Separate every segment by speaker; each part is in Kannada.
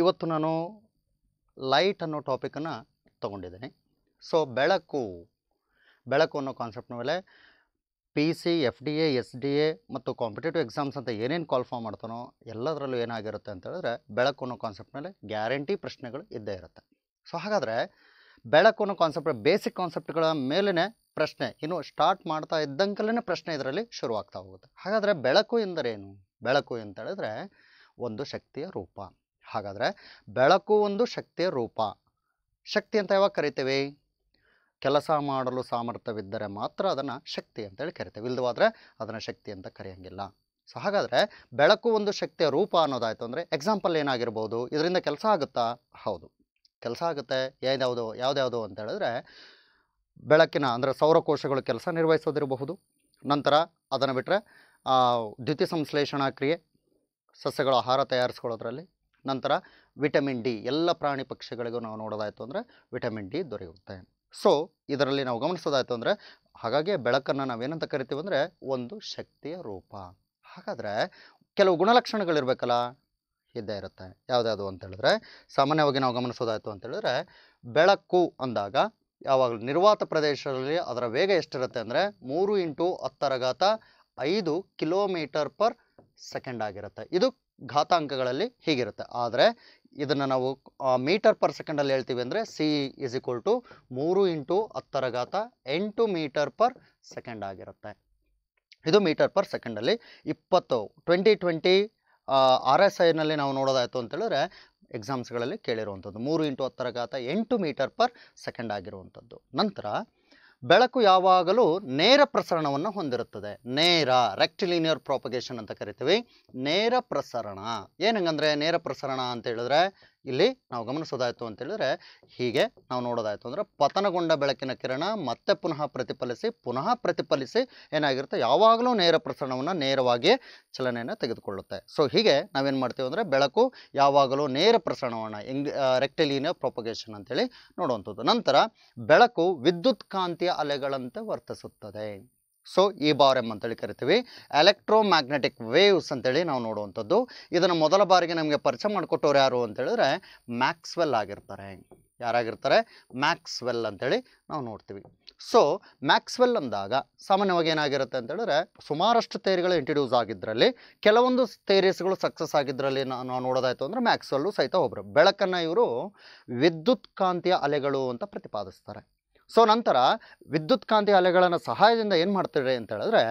Speaker 1: ಇವತ್ತು ನಾನು ಲೈಟ್ ಅನ್ನೋ ಟಾಪಿಕನ್ನು ತೊಗೊಂಡಿದ್ದೀನಿ ಸೊ ಬೆಳಕು ಬೆಳಕು ಅನ್ನೋ ಕಾನ್ಸೆಪ್ಟ್ನ ಮೇಲೆ P C F D A S D A ಮತ್ತು ಕಾಂಪಿಟೇಟಿವ್ ಎಕ್ಸಾಮ್ಸ್ ಅಂತ ಏನೇನು ಕ್ವಾಲಿಫೈ ಮಾಡ್ತಾನೋ ಎಲ್ಲದರಲ್ಲೂ ಏನಾಗಿರುತ್ತೆ ಅಂತ ಹೇಳಿದ್ರೆ ಬೆಳಕು ಅನ್ನೋ ಕಾನ್ಸೆಪ್ಟ್ ಮೇಲೆ ಗ್ಯಾರಂಟಿ ಪ್ರಶ್ನೆಗಳು ಇದ್ದೇ ಇರುತ್ತೆ ಸೊ ಹಾಗಾದರೆ ಬೆಳಕು ಅನ್ನೋ ಕಾನ್ಸೆಪ್ಟ್ ಬೇಸಿಕ್ ಕಾನ್ಸೆಪ್ಟ್ಗಳ ಮೇಲೇ ಪ್ರಶ್ನೆ ಇನ್ನು ಸ್ಟಾರ್ಟ್ ಮಾಡ್ತಾ ಇದ್ದಂಕಲೇ ಪ್ರಶ್ನೆ ಇದರಲ್ಲಿ ಶುರುವಾಗ್ತಾ ಹೋಗುತ್ತೆ ಹಾಗಾದರೆ ಬೆಳಕು ಎಂದರೇನು ಬೆಳಕು ಅಂತ ಹೇಳಿದ್ರೆ ಒಂದು ಶಕ್ತಿಯ ರೂಪ ಹಾಗಾದರೆ ಬೆಳಕು ಒಂದು ಶಕ್ತಿಯ ರೂಪ ಶಕ್ತಿ ಅಂತ ಯಾವಾಗ ಕರಿತೇವೆ ಕೆಲಸ ಮಾಡಲು ಸಾಮರ್ಥ್ಯವಿದ್ದರೆ ಮಾತ್ರ ಅದನ್ನು ಶಕ್ತಿ ಅಂತೇಳಿ ಕರಿತೇವೆ ಇಲ್ಲದವಾದರೆ ಅದನ್ನು ಶಕ್ತಿ ಅಂತ ಕರೆಯೋಂಗಿಲ್ಲ ಸೊ ಹಾಗಾದರೆ ಬೆಳಕು ಒಂದು ಶಕ್ತಿಯ ರೂಪ ಅನ್ನೋದಾಯಿತು ಅಂದರೆ ಎಕ್ಸಾಂಪಲ್ ಏನಾಗಿರ್ಬೋದು ಇದರಿಂದ ಕೆಲಸ ಆಗುತ್ತಾ ಹೌದು ಕೆಲಸ ಆಗುತ್ತೆ ಯಾವ್ದಾವುದು ಯಾವುದ್ಯಾವುದು ಅಂತ ಹೇಳಿದ್ರೆ ಬೆಳಕಿನ ಅಂದರೆ ಸೌರಕೋಶಗಳು ಕೆಲಸ ನಿರ್ವಹಿಸೋದಿರಬಹುದು ನಂತರ ಅದನ್ನು ಬಿಟ್ಟರೆ ದ್ಯುತಿ ಸಂಶ್ಲೇಷಣಾ ಕ್ರಿಯೆ ಸಸ್ಯಗಳ ಆಹಾರ ತಯಾರಿಸ್ಕೊಳ್ಳೋದ್ರಲ್ಲಿ ನಂತರ ವಿಟಮಿನ್ ಡಿ ಎಲ್ಲ ಪ್ರಾಣಿ ಪಕ್ಷಿಗಳಿಗೂ ನಾವು ನೋಡೋದಾಯಿತು ಅಂದರೆ ವಿಟಮಿನ್ ಡಿ ದೊರೆಯುತ್ತೆ ಸೊ ಇದರಲ್ಲಿ ನಾವು ಗಮನಿಸೋದಾಯಿತು ಅಂದರೆ ಹಾಗಾಗಿ ಬೆಳಕನ್ನು ನಾವೇನಂತ ಕರಿತೀವಿ ಅಂದರೆ ಒಂದು ಶಕ್ತಿಯ ರೂಪ ಹಾಗಾದರೆ ಕೆಲವು ಗುಣಲಕ್ಷಣಗಳಿರಬೇಕಲ್ಲ ಇದ್ದೇ ಇರುತ್ತೆ ಯಾವುದ್ಯಾವುದು ಅಂತೇಳಿದ್ರೆ ಸಾಮಾನ್ಯವಾಗಿ ನಾವು ಗಮನಿಸೋದಾಯಿತು ಅಂತೇಳಿದ್ರೆ ಬೆಳಕು ಅಂದಾಗ ಯಾವಾಗಲೂ ನಿರ್ವಾತ ಪ್ರದೇಶದಲ್ಲಿ ಅದರ ವೇಗ ಎಷ್ಟಿರುತ್ತೆ ಅಂದರೆ ಮೂರು ಇಂಟು ಹತ್ತರಗಾತ ಐದು ಕಿಲೋಮೀಟರ್ ಪರ್ ಸೆಕೆಂಡ್ ಆಗಿರುತ್ತೆ ಇದು ಘಾತಾಂಕಗಳಲ್ಲಿ ಹೀಗಿರುತ್ತೆ ಆದರೆ ಇದನ್ನು ನಾವು ಮೀಟರ್ ಪರ್ ಸೆಕೆಂಡಲ್ಲಿ ಹೇಳ್ತೀವಿ ಅಂದರೆ ಸಿ ಇಸ್ ಈಕ್ವಲ್ ಟು ಮೂರು ಇಂಟು ಹತ್ತರ ಘಾತ ಎಂಟು ಮೀಟರ್ ಪರ್ ಸೆಕೆಂಡ್ ಆಗಿರುತ್ತೆ ಇದು ಮೀಟರ್ ಪರ್ ಸೆಕೆಂಡಲ್ಲಿ ಇಪ್ಪತ್ತು ಟ್ವೆಂಟಿ ಟ್ವೆಂಟಿ ಆರ್ ಎಸ್ ಐನಲ್ಲಿ ನಾವು ನೋಡೋದಾಯಿತು ಅಂತೇಳಿದ್ರೆ ಎಕ್ಸಾಮ್ಸ್ಗಳಲ್ಲಿ ಕೇಳಿರುವಂಥದ್ದು ಮೂರು ಇಂಟು ಹತ್ತರ ಘಾತ ಎಂಟು ಮೀಟರ್ ಪರ್ ಸೆಕೆಂಡ್ ಆಗಿರುವಂಥದ್ದು ನಂತರ ಬೆಳಕು ಯಾವಾಗಲೂ ನೇರ ಪ್ರಸರಣವನ್ನು ಹೊಂದಿರುತ್ತದೆ ನೇರ ರೆಕ್ಟಿಲಿನಿಯರ್ ಪ್ರಾಪಗೇಷನ್ ಅಂತ ಕರಿತೀವಿ ನೇರ ಪ್ರಸರಣ ಏನಂಗಂದ್ರೆ ನೇರ ಪ್ರಸರಣ ಅಂತ ಹೇಳಿದ್ರೆ ಇಲ್ಲಿ ನಾವು ಗಮನಿಸೋದಾಯಿತು ಅಂತ ಹೇಳಿದ್ರೆ ಹೀಗೆ ನಾವು ನೋಡೋದಾಯಿತು ಅಂದರೆ ಪತನಗೊಂಡ ಬೆಳಕಿನ ಕಿರಣ ಮತ್ತೆ ಪುನಃ ಪ್ರತಿಫಲಿಸಿ ಪುನಃ ಪ್ರತಿಫಲಿಸಿ ಏನಾಗಿರುತ್ತೆ ಯಾವಾಗಲೂ ನೇರ ಪ್ರಸರಣವನ್ನು ನೇರವಾಗಿ ಚಲನೆಯನ್ನು ತೆಗೆದುಕೊಳ್ಳುತ್ತೆ ಸೊ ಹೀಗೆ ನಾವೇನು ಮಾಡ್ತೀವಿ ಅಂದರೆ ಬೆಳಕು ಯಾವಾಗಲೂ ನೇರ ಪ್ರಸರಣವನ್ನು ಎಂಗ್ ರೆಕ್ಟೆಲಿನ ಪ್ರೊಪಗೇಷನ್ ಅಂತೇಳಿ ನೋಡುವಂಥದ್ದು ನಂತರ ಬೆಳಕು ವಿದ್ಯುತ್ ಕಾಂತಿಯ ಅಲೆಗಳಂತೆ ವರ್ತಿಸುತ್ತದೆ ಸೊ ಇ ಬಾರ್ ಎಮ್ ಅಂತೇಳಿ ಕರಿತೀವಿ ಎಲೆಕ್ಟ್ರೋ ಮ್ಯಾಗ್ನೆಟಿಕ್ ವೇವ್ಸ್ ಅಂತೇಳಿ ನಾವು ನೋಡುವಂಥದ್ದು ಇದನ್ನು ಮೊದಲ ಬಾರಿಗೆ ನಮಗೆ ಪರಿಚಯ ಮಾಡಿಕೊಟ್ಟವ್ರು ಯಾರು ಅಂತೇಳಿದ್ರೆ ಮ್ಯಾಕ್ಸ್ವೆಲ್ ಆಗಿರ್ತಾರೆ ಯಾರಾಗಿರ್ತಾರೆ ಮ್ಯಾಕ್ಸ್ವೆಲ್ ಅಂತೇಳಿ ನಾವು ನೋಡ್ತೀವಿ ಸೊ ಮ್ಯಾಕ್ಸ್ವೆಲ್ ಅಂದಾಗ ಸಾಮಾನ್ಯವಾಗಿ ಏನಾಗಿರುತ್ತೆ ಅಂತೇಳಿದ್ರೆ ಸುಮಾರಷ್ಟು ತೇರಿಗಳು ಇಂಟ್ರಡ್ಯೂಸ್ ಆಗಿದ್ದರಲ್ಲಿ ಕೆಲವೊಂದು ತೇರೀಸ್ಗಳು ಸಕ್ಸಸ್ ಆಗಿದ್ದರಲ್ಲಿ ನಾವು ನೋಡೋದಾಯಿತು ಅಂದರೆ ಮ್ಯಾಕ್ಸ್ವೆಲ್ಲು ಸಹಿತ ಒಬ್ಬರು ಬೆಳಕನ್ನು ಇವರು ವಿದ್ಯುತ್ ಕಾಂತಿಯ ಅಲೆಗಳು ಅಂತ ಪ್ರತಿಪಾದಿಸ್ತಾರೆ ಸೊ ನಂತರ ವಿದ್ಯುತ್ ಕಾಂತಿ ಅಲೆಗಳನ್ನು ಸಹಾಯದಿಂದ ಏನು ಮಾಡ್ತಾರೆ ಅಂತ ಹೇಳಿದ್ರೆ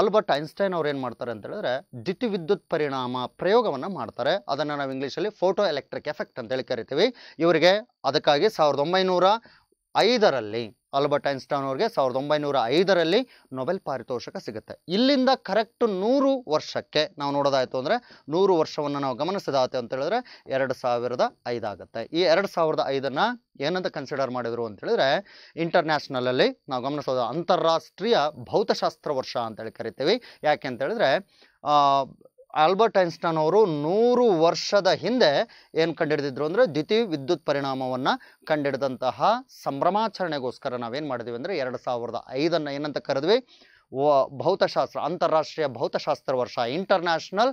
Speaker 1: ಆಲ್ಬರ್ಟ್ ಐನ್ಸ್ಟೈನ್ ಅವ್ರು ಏನು ಮಾಡ್ತಾರೆ ಅಂತ ಹೇಳಿದ್ರೆ ದ್ಯುತಿ ವಿದ್ಯುತ್ ಪರಿಣಾಮ ಪ್ರಯೋಗವನ್ನು ಮಾಡ್ತಾರೆ ಅದನ್ನು ನಾವು ಇಂಗ್ಲೀಷಲ್ಲಿ ಫೋಟೋ ಎಲೆಕ್ಟ್ರಿಕ್ ಎಫೆಕ್ಟ್ ಅಂತೇಳಿ ಕರಿತೀವಿ ಇವರಿಗೆ ಅದಕ್ಕಾಗಿ ಸಾವಿರದ ಒಂಬೈನೂರ ಐದರಲ್ಲಿ ಆಲ್ಬರ್ಟ್ ಐನ್ಸ್ಟೈನ್ ಅವ್ರಿಗೆ ಸಾವಿರದ ಒಂಬೈನೂರ ಐದರಲ್ಲಿ ನೊಬೆಲ್ ಪಾರಿತೋಷಕ ಸಿಗುತ್ತೆ ಇಲ್ಲಿಂದ ಕರೆಕ್ಟ್ ನೂರು ವರ್ಷಕ್ಕೆ ನಾವು ನೋಡೋದಾಯಿತು ಅಂದರೆ ನೂರು ವರ್ಷವನ್ನು ನಾವು ಗಮನಿಸಿದಾತೆ ಅಂತ ಹೇಳಿದ್ರೆ ಎರಡು ಸಾವಿರದ ಐದಾಗುತ್ತೆ ಈ ಎರಡು ಸಾವಿರದ ಐದನ್ನು ಏನಂತ ಕನ್ಸಿಡರ್ ಮಾಡಿದರು ಅಂತ ಹೇಳಿದ್ರೆ ಇಂಟರ್ನ್ಯಾಷನಲಲ್ಲಿ ನಾವು ಗಮನಿಸೋದು ಅಂತಾರಾಷ್ಟ್ರೀಯ ಭೌತಶಾಸ್ತ್ರ ವರ್ಷ ಅಂತೇಳಿ ಕರಿತೀವಿ ಯಾಕೆ ಅಂತೇಳಿದ್ರೆ ಆಲ್ಬರ್ಟ್ ಐನ್ಸ್ಟನ್ ಅವರು ನೂರು ವರ್ಷದ ಹಿಂದೆ ಏನು ಕಂಡುಹಿಡಿದಿದ್ರು ಅಂದರೆ ದ್ವಿತೀಯ ವಿದ್ಯುತ್ ಪರಿಣಾಮವನ್ನು ಕಂಡುಹಿಡಿದಂತಹ ಸಂಭ್ರಮಾಚರಣೆಗೋಸ್ಕರ ನಾವೇನು ಮಾಡಿದ್ವಿ ಅಂದರೆ ಎರಡು ಸಾವಿರದ ಐದನ್ನು ಏನಂತ ಕರೆದ್ವಿ ಭೌತಶಾಸ್ತ್ರ ಅಂತಾರಾಷ್ಟ್ರೀಯ ಭೌತಶಾಸ್ತ್ರ ವರ್ಷ ಇಂಟರ್ನ್ಯಾಷನಲ್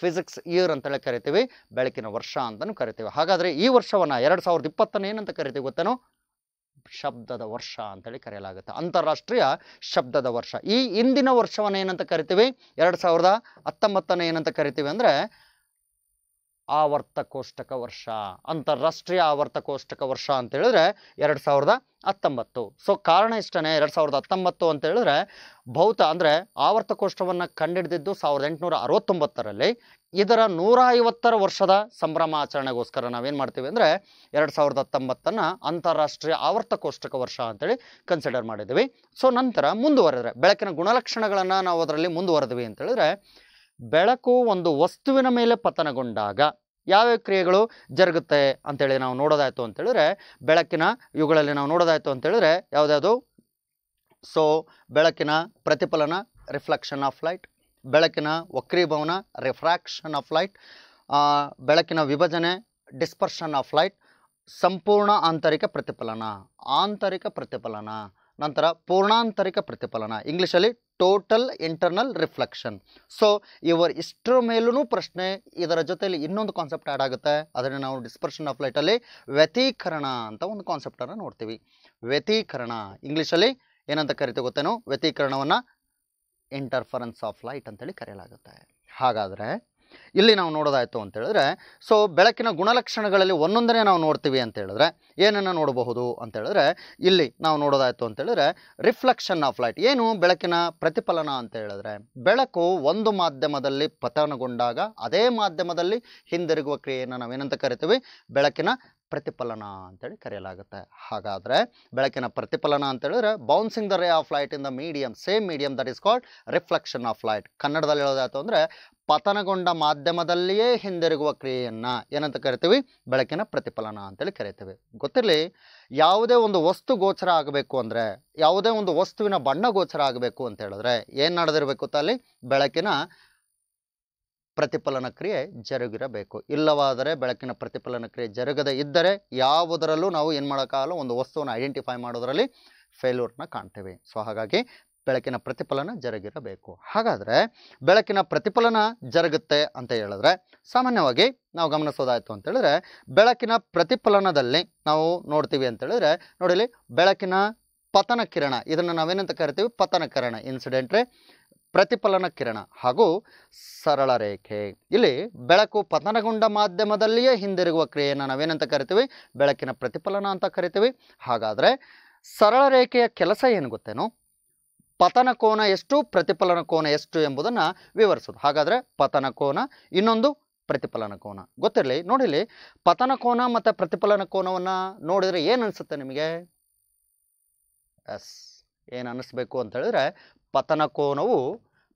Speaker 1: ಫಿಸಿಕ್ಸ್ ಇಯರ್ ಅಂತೇಳಿ ಕರಿತೀವಿ ಬೆಳಕಿನ ವರ್ಷ ಅಂತಲೂ ಕರಿತೀವಿ ಹಾಗಾದರೆ ಈ ವರ್ಷವನ್ನು ಎರಡು ಸಾವಿರದ ಇಪ್ಪತ್ತನ್ನು ಏನಂತ ಕರಿತೀವಿ ಗೊತ್ತೇನೋ ಶಬ್ದದ ವರ್ಷ ಅಂತೇಳಿ ಕರೆಯಲಾಗುತ್ತೆ ಅಂತಾರಾಷ್ಟ್ರೀಯ ಶಬ್ದದ ವರ್ಷ ಈ ಹಿಂದಿನ ವರ್ಷವನ್ನು ಏನಂತ ಕರಿತೀವಿ ಎರಡು ಸಾವಿರದ ಹತ್ತೊಂಬತ್ತನ್ನು ಏನಂತ ಕರಿತೀವಿ ಅಂದರೆ ಆವರ್ತಕೋಷ್ಟಕ ವರ್ಷ ಅಂತಾರಾಷ್ಟ್ರೀಯ ಆವರ್ತಕೋಷ್ಟಕ ವರ್ಷ ಅಂತ ಹೇಳಿದ್ರೆ ಎರಡು ಸಾವಿರದ ಹತ್ತೊಂಬತ್ತು ಸೊ ಕಾರಣ ಇಷ್ಟನೇ ಎರಡು ಸಾವಿರದ ಹತ್ತೊಂಬತ್ತು ಅಂತ ಹೇಳಿದ್ರೆ ಭೌತ ಅಂದರೆ ಆವರ್ತಕೋಷ್ಟವನ್ನು ಕಂಡುಹಿಡಿದಿದ್ದು ಸಾವಿರದ ಎಂಟುನೂರ ಅರವತ್ತೊಂಬತ್ತರಲ್ಲಿ ಇದರ ನೂರ ಐವತ್ತರ ವರ್ಷದ ಸಂಭ್ರಮ ಆಚರಣೆಗೋಸ್ಕರ ನಾವೇನು ಮಾಡ್ತೀವಿ ಅಂದರೆ ಎರಡು ಸಾವಿರದ ಹತ್ತೊಂಬತ್ತನ್ನು ಅಂತಾರಾಷ್ಟ್ರೀಯ ಆವರ್ತಕೋಷ್ಟಕ ವರ್ಷ ಅಂತೇಳಿ ಕನ್ಸಿಡರ್ ಮಾಡಿದ್ವಿ ಸೊ ನಂತರ ಮುಂದುವರೆದ್ರೆ ಬೆಳಕಿನ ಗುಣಲಕ್ಷಣಗಳನ್ನು ನಾವು ಅದರಲ್ಲಿ ಮುಂದುವರೆದ್ವಿ ಅಂತೇಳಿದ್ರೆ ಬೆಳಕು ಒಂದು ವಸ್ತುವಿನ ಮೇಲೆ ಪತನಗೊಂಡಾಗ ಯಾವ್ಯಾವ ಕ್ರಿಯೆಗಳು ಜರುಗುತ್ತೆ ಅಂತೇಳಿ ನಾವು ನೋಡೋದಾಯಿತು ಅಂತೇಳಿದ್ರೆ ಬೆಳಕಿನ ಇವುಗಳಲ್ಲಿ ನಾವು ನೋಡೋದಾಯಿತು ಅಂತೇಳಿದ್ರೆ ಯಾವುದ್ಯಾವುದು ಸೊ ಬೆಳಕಿನ ಪ್ರತಿಫಲನ ರಿಫ್ಲೆಕ್ಷನ್ ಆಫ್ ಲೈಟ್ ಬೆಳಕಿನ ವಕ್ರೀಭವನ ರಿಫ್ರಾಕ್ಷನ್ ಆಫ್ ಲೈಟ್ ಬೆಳಕಿನ ವಿಭಜನೆ ಡಿಸ್ಪರ್ಷನ್ ಆಫ್ ಲೈಟ್ ಸಂಪೂರ್ಣ ಆಂತರಿಕ ಪ್ರತಿಫಲನ ಆಂತರಿಕ ಪ್ರತಿಫಲನ ನಂತರ ಪೂರ್ಣಾಂತರಿಕ ಪ್ರತಿಫಲನ ಇಂಗ್ಲೀಷಲ್ಲಿ ಟೋಟಲ್ ಇಂಟರ್ನಲ್ ರಿಫ್ಲೆಕ್ಷನ್ ಸೊ ಇವರ್ ಇಷ್ಟರ ಮೇಲೂ ಪ್ರಶ್ನೆ ಇದರ ಜೊತೆಯಲ್ಲಿ ಇನ್ನೊಂದು ಕಾನ್ಸೆಪ್ಟ್ ಆ್ಯಡ್ ಆಗುತ್ತೆ ಅದನ್ನು ನಾವು ಡಿಸ್ಪರ್ಷನ್ ಆಫ್ ಲೈಟಲ್ಲಿ ವ್ಯತೀಕರಣ ಅಂತ ಒಂದು ಕಾನ್ಸೆಪ್ಟನ್ನು ನೋಡ್ತೀವಿ ವ್ಯತೀಕರಣ ಇಂಗ್ಲೀಷಲ್ಲಿ ಏನಂತ ಕರಿತೀವಿ ಗೊತ್ತೇನು ವ್ಯತೀಕರಣವನ್ನು ಇಂಟರ್ಫರೆನ್ಸ್ ಆಫ್ ಲೈಟ್ ಅಂತೇಳಿ ಕರೆಯಲಾಗುತ್ತೆ ಹಾಗಾದರೆ ಇಲ್ಲಿ ನಾವು ನೋಡೋದಾಯಿತು ಅಂತ ಹೇಳಿದ್ರೆ ಸೊ ಬೆಳಕಿನ ಗುಣಲಕ್ಷಣಗಳಲ್ಲಿ ಒಂದೊಂದನೇ ನಾವು ನೋಡ್ತೀವಿ ಅಂತ ಹೇಳಿದ್ರೆ ಏನನ್ನು ನೋಡಬಹುದು ಅಂತೇಳಿದ್ರೆ ಇಲ್ಲಿ ನಾವು ನೋಡೋದಾಯಿತು ಅಂತೇಳಿದ್ರೆ ರಿಫ್ಲೆಕ್ಷನ್ ಆಫ್ ಲೈಟ್ ಏನು ಬೆಳಕಿನ ಪ್ರತಿಫಲನ ಅಂತ ಹೇಳಿದ್ರೆ ಬೆಳಕು ಒಂದು ಮಾಧ್ಯಮದಲ್ಲಿ ಪತನಗೊಂಡಾಗ ಅದೇ ಮಾಧ್ಯಮದಲ್ಲಿ ಹಿಂದಿರುಗುವ ಕ್ರಿಯೆಯನ್ನು ನಾವೇನಂತ ಕರಿತೀವಿ ಬೆಳಕಿನ ಪ್ರತಿಫಲನ ಅಂತೇಳಿ ಕರೆಯಲಾಗುತ್ತೆ ಹಾಗಾದರೆ ಬೆಳಕಿನ ಪ್ರತಿಫಲನ ಅಂತ ಹೇಳಿದ್ರೆ bouncing the ray of light in the medium same medium that is called reflection of light ಕನ್ನಡದಲ್ಲಿ ಹೇಳೋದಾಯ್ತು ಅಂದರೆ ಪತನಗೊಂಡ ಮಾಧ್ಯಮದಲ್ಲಿಯೇ ಹಿಂದಿರುಗುವ ಕ್ರಿಯೆಯನ್ನು ಏನಂತ ಕರಿತೀವಿ ಬೆಳಕಿನ ಪ್ರತಿಫಲನ ಅಂತೇಳಿ ಕರಿತೀವಿ ಗೊತ್ತಿರಲಿ ಯಾವುದೇ ಒಂದು ವಸ್ತು ಗೋಚರ ಆಗಬೇಕು ಅಂದರೆ ಯಾವುದೇ ಒಂದು ವಸ್ತುವಿನ ಬಣ್ಣ ಗೋಚರ ಆಗಬೇಕು ಅಂತ ಹೇಳಿದ್ರೆ ಏನು ನಡೆದಿರಬೇಕು ತಲ್ಲಿ ಬೆಳಕಿನ ಪ್ರತಿಫಲನ ಕ್ರಿಯೆ ಜರುಗಿರಬೇಕು ಇಲ್ಲವಾದರೆ ಬೆಳಕಿನ ಪ್ರತಿಫಲನ ಕ್ರಿಯೆ ಜರುಗದೇ ಇದ್ದರೆ ಯಾವುದರಲ್ಲೂ ನಾವು ಏನು ಮಾಡೋಕ್ಕಾಗಲ್ಲ ಒಂದು ವಸ್ತುವನ್ನು ಐಡೆಂಟಿಫೈ ಮಾಡೋದರಲ್ಲಿ ಫೇಲ್ಯೂರ್ನ ಕಾಣ್ತೇವೆ ಸೊ ಹಾಗಾಗಿ ಬೆಳಕಿನ ಪ್ರತಿಫಲನ ಜರುಗಿರಬೇಕು ಹಾಗಾದರೆ ಬೆಳಕಿನ ಪ್ರತಿಫಲನ ಜರುಗುತ್ತೆ ಅಂತ ಹೇಳಿದ್ರೆ ಸಾಮಾನ್ಯವಾಗಿ ನಾವು ಗಮನಿಸೋದಾಯಿತು ಅಂತೇಳಿದ್ರೆ ಬೆಳಕಿನ ಪ್ರತಿಫಲನದಲ್ಲಿ ನಾವು ನೋಡ್ತೀವಿ ಅಂತೇಳಿದ್ರೆ ನೋಡಿಲಿ ಬೆಳಕಿನ ಪತನ ಕಿರಣ ಇದನ್ನು ನಾವೇನಂತ ಕರಿತೀವಿ ಪತನ ಕಿರಣ ಇನ್ಸಿಡೆಂಟ್ರೆ ಪ್ರತಿಫಲನ ಕಿರಣ ಹಾಗೂ ಸರಳ ರೇಖೆ ಇಲ್ಲಿ ಬೆಳಕು ಪತನಗೊಂಡ ಮಾಧ್ಯಮದಲ್ಲಿಯೇ ಹಿಂದಿರುಗುವ ಕ್ರಿಯೆಯನ್ನು ನಾವೇನಂತ ಕರಿತೀವಿ ಬೆಳಕಿನ ಪ್ರತಿಫಲನ ಅಂತ ಕರಿತೀವಿ ಹಾಗಾದರೆ ಸರಳ ರೇಖೆಯ ಕೆಲಸ ಏನು ಗೊತ್ತೇನು ಪತನ ಕೋನ ಎಷ್ಟು ಪ್ರತಿಫಲನ ಕೋನ ಎಷ್ಟು ಎಂಬುದನ್ನು ವಿವರಿಸೋದು ಹಾಗಾದರೆ ಪತನ ಕೋನ ಇನ್ನೊಂದು ಪ್ರತಿಫಲನ ಕೋನ ಗೊತ್ತಿರಲಿ ನೋಡಿಲಿ ಪತನ ಕೋನ ಮತ್ತು ಪ್ರತಿಫಲನ ಕೋನವನ್ನು ನೋಡಿದರೆ ಏನು ಅನಿಸುತ್ತೆ ನಿಮಗೆ ಎಸ್ ಏನು ಅನ್ನಿಸ್ಬೇಕು ಅಂತ ಹೇಳಿದ್ರೆ ಪತನ ಕೋನವು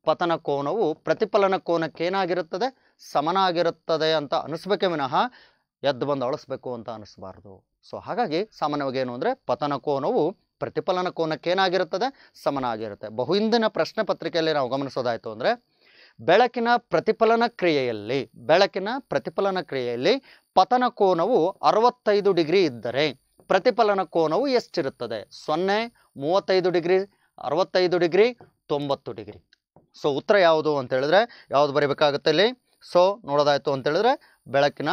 Speaker 1: ಪತನ ಕೋನವು ಪ್ರತಿಫಲನ ಕೋನಕ್ಕೇನಾಗಿರುತ್ತದೆ ಏನಾಗಿರುತ್ತದೆ ಸಮನಾಗಿರುತ್ತದೆ ಅಂತ ಅನಿಸ್ಬೇಕೆ ವಿನಃ ಎದ್ದು ಬಂದು ಅಳಿಸ್ಬೇಕು ಅಂತ ಅನಿಸ್ಬಾರ್ದು ಸೊ ಹಾಗಾಗಿ ಸಾಮಾನ್ಯವಾಗಿ ಏನು ಅಂದರೆ ಪತನ ಕೋನವು ಪ್ರತಿಫಲನ ಕೋನಕ್ಕೇನಾಗಿರುತ್ತದೆ ಏನಾಗಿರುತ್ತದೆ ಸಮನಾಗಿರುತ್ತೆ ಬಹು ಹಿಂದಿನ ಪ್ರಶ್ನೆ ಪತ್ರಿಕೆಯಲ್ಲಿ ನಾವು ಗಮನಿಸೋದಾಯಿತು ಅಂದರೆ ಬೆಳಕಿನ ಪ್ರತಿಫಲನ ಕ್ರಿಯೆಯಲ್ಲಿ ಬೆಳಕಿನ ಪ್ರತಿಫಲನ ಕ್ರಿಯೆಯಲ್ಲಿ ಪತನ ಕೋನವು ಅರವತ್ತೈದು ಡಿಗ್ರಿ ಇದ್ದರೆ ಪ್ರತಿಫಲನ ಕೋನವು ಎಷ್ಟಿರುತ್ತದೆ ಸೊನ್ನೆ ಮೂವತ್ತೈದು ಡಿಗ್ರಿ ಅರವತ್ತೈದು ಡಿಗ್ರಿ ತೊಂಬತ್ತು ಡಿಗ್ರಿ ಸೊ ಉತ್ತರ ಯಾವುದು ಅಂತ ಹೇಳಿದ್ರೆ ಯಾವುದು ಬರೀಬೇಕಾಗುತ್ತೆ ಇಲ್ಲಿ ಸೊ ನೋಡೋದಾಯಿತು ಅಂತ ಹೇಳಿದ್ರೆ ಬೆಳಕಿನ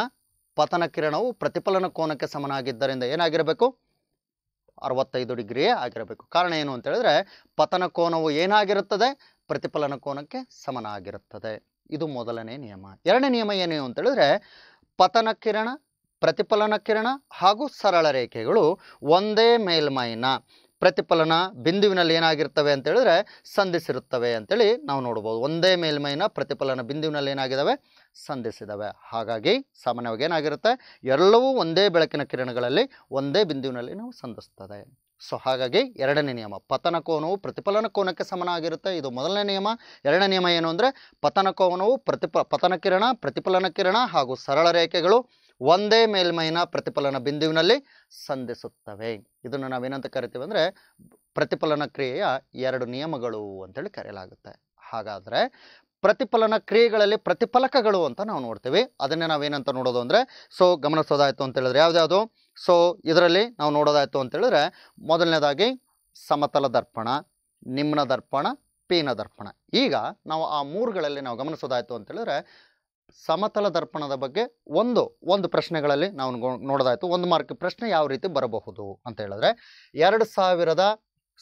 Speaker 1: ಪತನ ಕಿರಣವು ಪ್ರತಿಫಲನ ಕೋನಕ್ಕೆ ಸಮನಾಗಿದ್ದರಿಂದ ಏನಾಗಿರಬೇಕು ಅರವತ್ತೈದು ಡಿಗ್ರಿಯೇ ಆಗಿರಬೇಕು ಕಾರಣ ಏನು ಅಂತ ಹೇಳಿದ್ರೆ ಪತನ ಕೋನವು ಏನಾಗಿರುತ್ತದೆ ಪ್ರತಿಫಲನ ಕೋನಕ್ಕೆ ಸಮನಾಗಿರುತ್ತದೆ ಇದು ಮೊದಲನೇ ನಿಯಮ ಎರಡನೇ ನಿಯಮ ಏನು ಅಂತ ಹೇಳಿದ್ರೆ ಪತನ ಕಿರಣ ಪ್ರತಿಫಲನ ಕಿರಣ ಹಾಗೂ ಸರಳ ರೇಖೆಗಳು ಒಂದೇ ಮೇಲ್ಮೈನ ಪ್ರತಿಫಲನ ಬಿಂದುವಿನಲ್ಲಿ ಏನಾಗಿರ್ತವೆ ಅಂತೇಳಿದ್ರೆ ಸಂಧಿಸಿರುತ್ತವೆ ಅಂತೇಳಿ ನಾವು ನೋಡ್ಬೋದು ಒಂದೇ ಮೇಲ್ಮೈನ ಪ್ರತಿಫಲನ ಬಿಂದುವಿನಲ್ಲಿ ಏನಾಗಿದ್ದಾವೆ ಸಂಧಿಸಿದ್ದಾವೆ ಹಾಗಾಗಿ ಸಾಮಾನ್ಯವಾಗಿ ಏನಾಗಿರುತ್ತೆ ಎಲ್ಲವೂ ಒಂದೇ ಬೆಳಕಿನ ಕಿರಣಗಳಲ್ಲಿ ಒಂದೇ ಬಿಂದುವಿನಲ್ಲಿ ನಾವು ಸಂಧಿಸ್ತದೆ ಸೊ ಹಾಗಾಗಿ ಎರಡನೇ ನಿಯಮ ಪತನ ಕೋನವು ಪ್ರತಿಫಲನ ಕೋನಕ್ಕೆ ಸಮನಾಗಿರುತ್ತೆ ಇದು ಮೊದಲನೇ ನಿಯಮ ಎರಡನೇ ನಿಯಮ ಏನು ಅಂದರೆ ಪತನ ಕೋನವು ಪ್ರತಿಪ ಪತನ ಕಿರಣ ಪ್ರತಿಫಲನ ಕಿರಣ ಹಾಗೂ ಸರಳ ರೇಖೆಗಳು ಒಂದೇ ಮೇಲ್ಮೈನ ಪ್ರತಿಫಲನ ಬಿಂದುವಿನಲ್ಲಿ ಸಂಧಿಸುತ್ತವೆ ಇದನ್ನು ನಾವೇನಂತ ಕರಿತೀವಿ ಅಂದರೆ ಪ್ರತಿಫಲನ ಕ್ರಿಯೆಯ ಎರಡು ನಿಯಮಗಳು ಅಂತೇಳಿ ಕರೆಯಲಾಗುತ್ತೆ ಹಾಗಾದರೆ ಪ್ರತಿಫಲನ ಕ್ರಿಯೆಗಳಲ್ಲಿ ಪ್ರತಿಫಲಕಗಳು ಅಂತ ನಾವು ನೋಡ್ತೀವಿ ಅದನ್ನೇ ನಾವೇನಂತ ನೋಡೋದು ಅಂದರೆ ಸೊ ಗಮನಿಸೋದಾಯಿತು ಅಂತ ಹೇಳಿದ್ರೆ ಯಾವುದ್ಯಾವುದು ಸೊ ಇದರಲ್ಲಿ ನಾವು ನೋಡೋದಾಯಿತು ಅಂತ ಹೇಳಿದ್ರೆ ಮೊದಲನೇದಾಗಿ ಸಮತಲ ದರ್ಪಣ ನಿಮ್ನ ದರ್ಪಣ ಪೀನ ದರ್ಪಣ ಈಗ ನಾವು ಆ ಮೂರುಗಳಲ್ಲಿ ನಾವು ಗಮನಿಸೋದಾಯಿತು ಅಂತ ಹೇಳಿದ್ರೆ ಸಮತಲ ದರ್ಪಣದ ಬಗ್ಗೆ ಒಂದು ಒಂದು ಪ್ರಶ್ನೆಗಳಲ್ಲಿ ನಾವು ನೋಡೋದಾಯಿತು ಒಂದು ಮಾರ್ಕ್ ಪ್ರಶ್ನೆ ಯಾವ ರೀತಿ ಬರಬಹುದು ಅಂತ ಹೇಳಿದ್ರೆ ಎರಡು ಸಾವಿರದ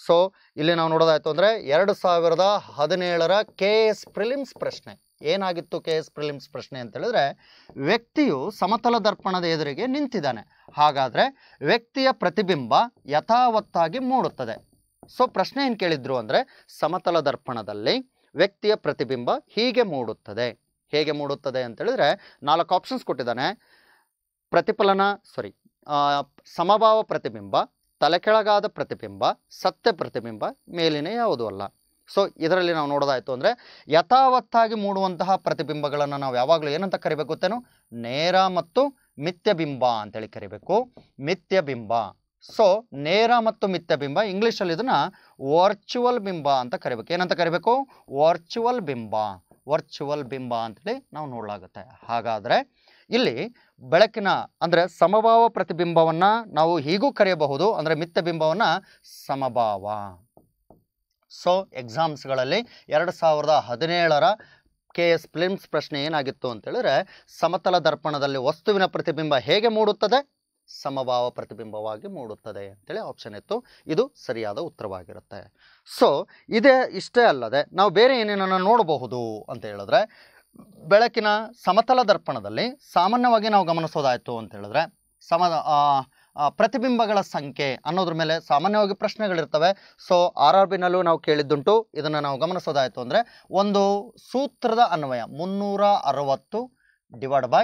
Speaker 1: ಸೊ ಇಲ್ಲಿ ನಾವು ನೋಡೋದಾಯಿತು ಅಂದರೆ ಎರಡು ಸಾವಿರದ ಹದಿನೇಳರ ಕೆ ಎಸ್ ಪ್ರಿಲಿಮ್ಸ್ ಪ್ರಶ್ನೆ ಏನಾಗಿತ್ತು ಕೆ ಎಸ್ ಪ್ರಿಲಿಮ್ಸ್ ಪ್ರಶ್ನೆ ಅಂತ ಹೇಳಿದ್ರೆ ವ್ಯಕ್ತಿಯು ಸಮತಲ ದರ್ಪಣದ ಎದುರಿಗೆ ನಿಂತಿದ್ದಾನೆ ಹಾಗಾದರೆ ವ್ಯಕ್ತಿಯ ಪ್ರತಿಬಿಂಬ ಯಥಾವತ್ತಾಗಿ ಮೂಡುತ್ತದೆ ಸೊ ಪ್ರಶ್ನೆ ಏನು ಕೇಳಿದ್ರು ಅಂದರೆ ಸಮತಲ ದರ್ಪಣದಲ್ಲಿ ವ್ಯಕ್ತಿಯ ಪ್ರತಿಬಿಂಬ ಹೀಗೆ ಮೂಡುತ್ತದೆ ಹೇಗೆ ಮೂಡುತ್ತದೆ ಅಂತೇಳಿದ್ರೆ ನಾಲ್ಕು ಆಪ್ಷನ್ಸ್ ಕೊಟ್ಟಿದ್ದಾನೆ ಪ್ರತಿಫಲನ ಸಾರಿ ಸಮಭಾವ ಪ್ರತಿಬಿಂಬ ತಲೆಕೆಳಗಾದ ಪ್ರತಿಬಿಂಬ ಸತ್ಯ ಪ್ರತಿಬಿಂಬ ಮೇಲಿನ ಯಾವುದೂ ಅಲ್ಲ ಸೊ ಇದರಲ್ಲಿ ನಾವು ನೋಡೋದಾಯಿತು ಅಂದರೆ ಯಥಾವತ್ತಾಗಿ ಮೂಡುವಂತಹ ಪ್ರತಿಬಿಂಬಗಳನ್ನು ನಾವು ಯಾವಾಗಲೂ ಏನಂತ ಕರಿಬೇಕು ಗೊತ್ತೇನು ನೇರ ಮತ್ತು ಮಿಥ್ಯಬಿಂಬ ಅಂತೇಳಿ ಕರಿಬೇಕು ಮಿಥ್ಯಬಿಂಬ ಸೊ ನೇರ ಮತ್ತು ಮಿಥ್ಯಬಿಂಬ ಇಂಗ್ಲೀಷಲ್ಲಿ ಇದನ್ನು ವರ್ಚುವಲ್ ಬಿಂಬ ಅಂತ ಕರಿಬೇಕು ಏನಂತ ಕರಿಬೇಕು ವರ್ಚುವಲ್ ಬಿಂಬ ವರ್ಚುವಲ್ ಬಿಂಬ ಅಂತೇಳಿ ನಾವು ನೋಡಲಾಗುತ್ತೆ ಹಾಗಾದರೆ ಇಲ್ಲಿ ಬೆಳಕಿನ ಅಂದರೆ ಸಮಭಾವ ಪ್ರತಿಬಿಂಬವನ್ನು ನಾವು ಹೀಗೂ ಕರೆಯಬಹುದು ಅಂದರೆ ಮಿತ್ತ ಬಿಂಬವನ್ನು ಸಮಭಾವ ಸೊ ಎಕ್ಸಾಮ್ಸ್ಗಳಲ್ಲಿ ಎರಡು ಸಾವಿರದ ಹದಿನೇಳರ ಕೆ ಎಸ್ ಫಿಲಿಮ್ಸ್ ಪ್ರಶ್ನೆ ಏನಾಗಿತ್ತು ಅಂತೇಳಿದ್ರೆ ಸಮತಲ ದರ್ಪಣದಲ್ಲಿ ವಸ್ತುವಿನ ಪ್ರತಿಬಿಂಬ ಹೇಗೆ ಮೂಡುತ್ತದೆ ಸಮಭಾವ ಪ್ರತಿಬಿಂಬವಾಗಿ ಮೂಡುತ್ತದೆ ಅಂತೇಳಿ ಆಪ್ಷನ್ ಇತ್ತು ಇದು ಸರಿಯಾದ ಉತ್ತರವಾಗಿರುತ್ತೆ ಸೊ ಇದೇ ಇಷ್ಟೇ ಅಲ್ಲದೆ ನಾವು ಬೇರೆ ಏನೇನನ್ನು ನೋಡಬಹುದು ಅಂತ ಹೇಳಿದ್ರೆ ಬೆಳಕಿನ ಸಮತಲ ದರ್ಪಣದಲ್ಲಿ ಸಾಮಾನ್ಯವಾಗಿ ನಾವು ಗಮನಿಸೋದಾಯಿತು ಅಂತ ಹೇಳಿದ್ರೆ ಸಮ ಪ್ರತಿಬಿಂಬಗಳ ಸಂಖ್ಯೆ ಅನ್ನೋದ್ರ ಮೇಲೆ ಸಾಮಾನ್ಯವಾಗಿ ಪ್ರಶ್ನೆಗಳಿರ್ತವೆ ಸೊ ಆರ್ ಆರ್ ಬಿನಲ್ಲೂ ನಾವು ಕೇಳಿದ್ದುಂಟು ಇದನ್ನು ನಾವು ಗಮನಿಸೋದಾಯಿತು ಅಂದರೆ ಒಂದು ಸೂತ್ರದ ಅನ್ವಯ ಮುನ್ನೂರ ಅರವತ್ತು ಡಿವೈಡ್ ಬೈ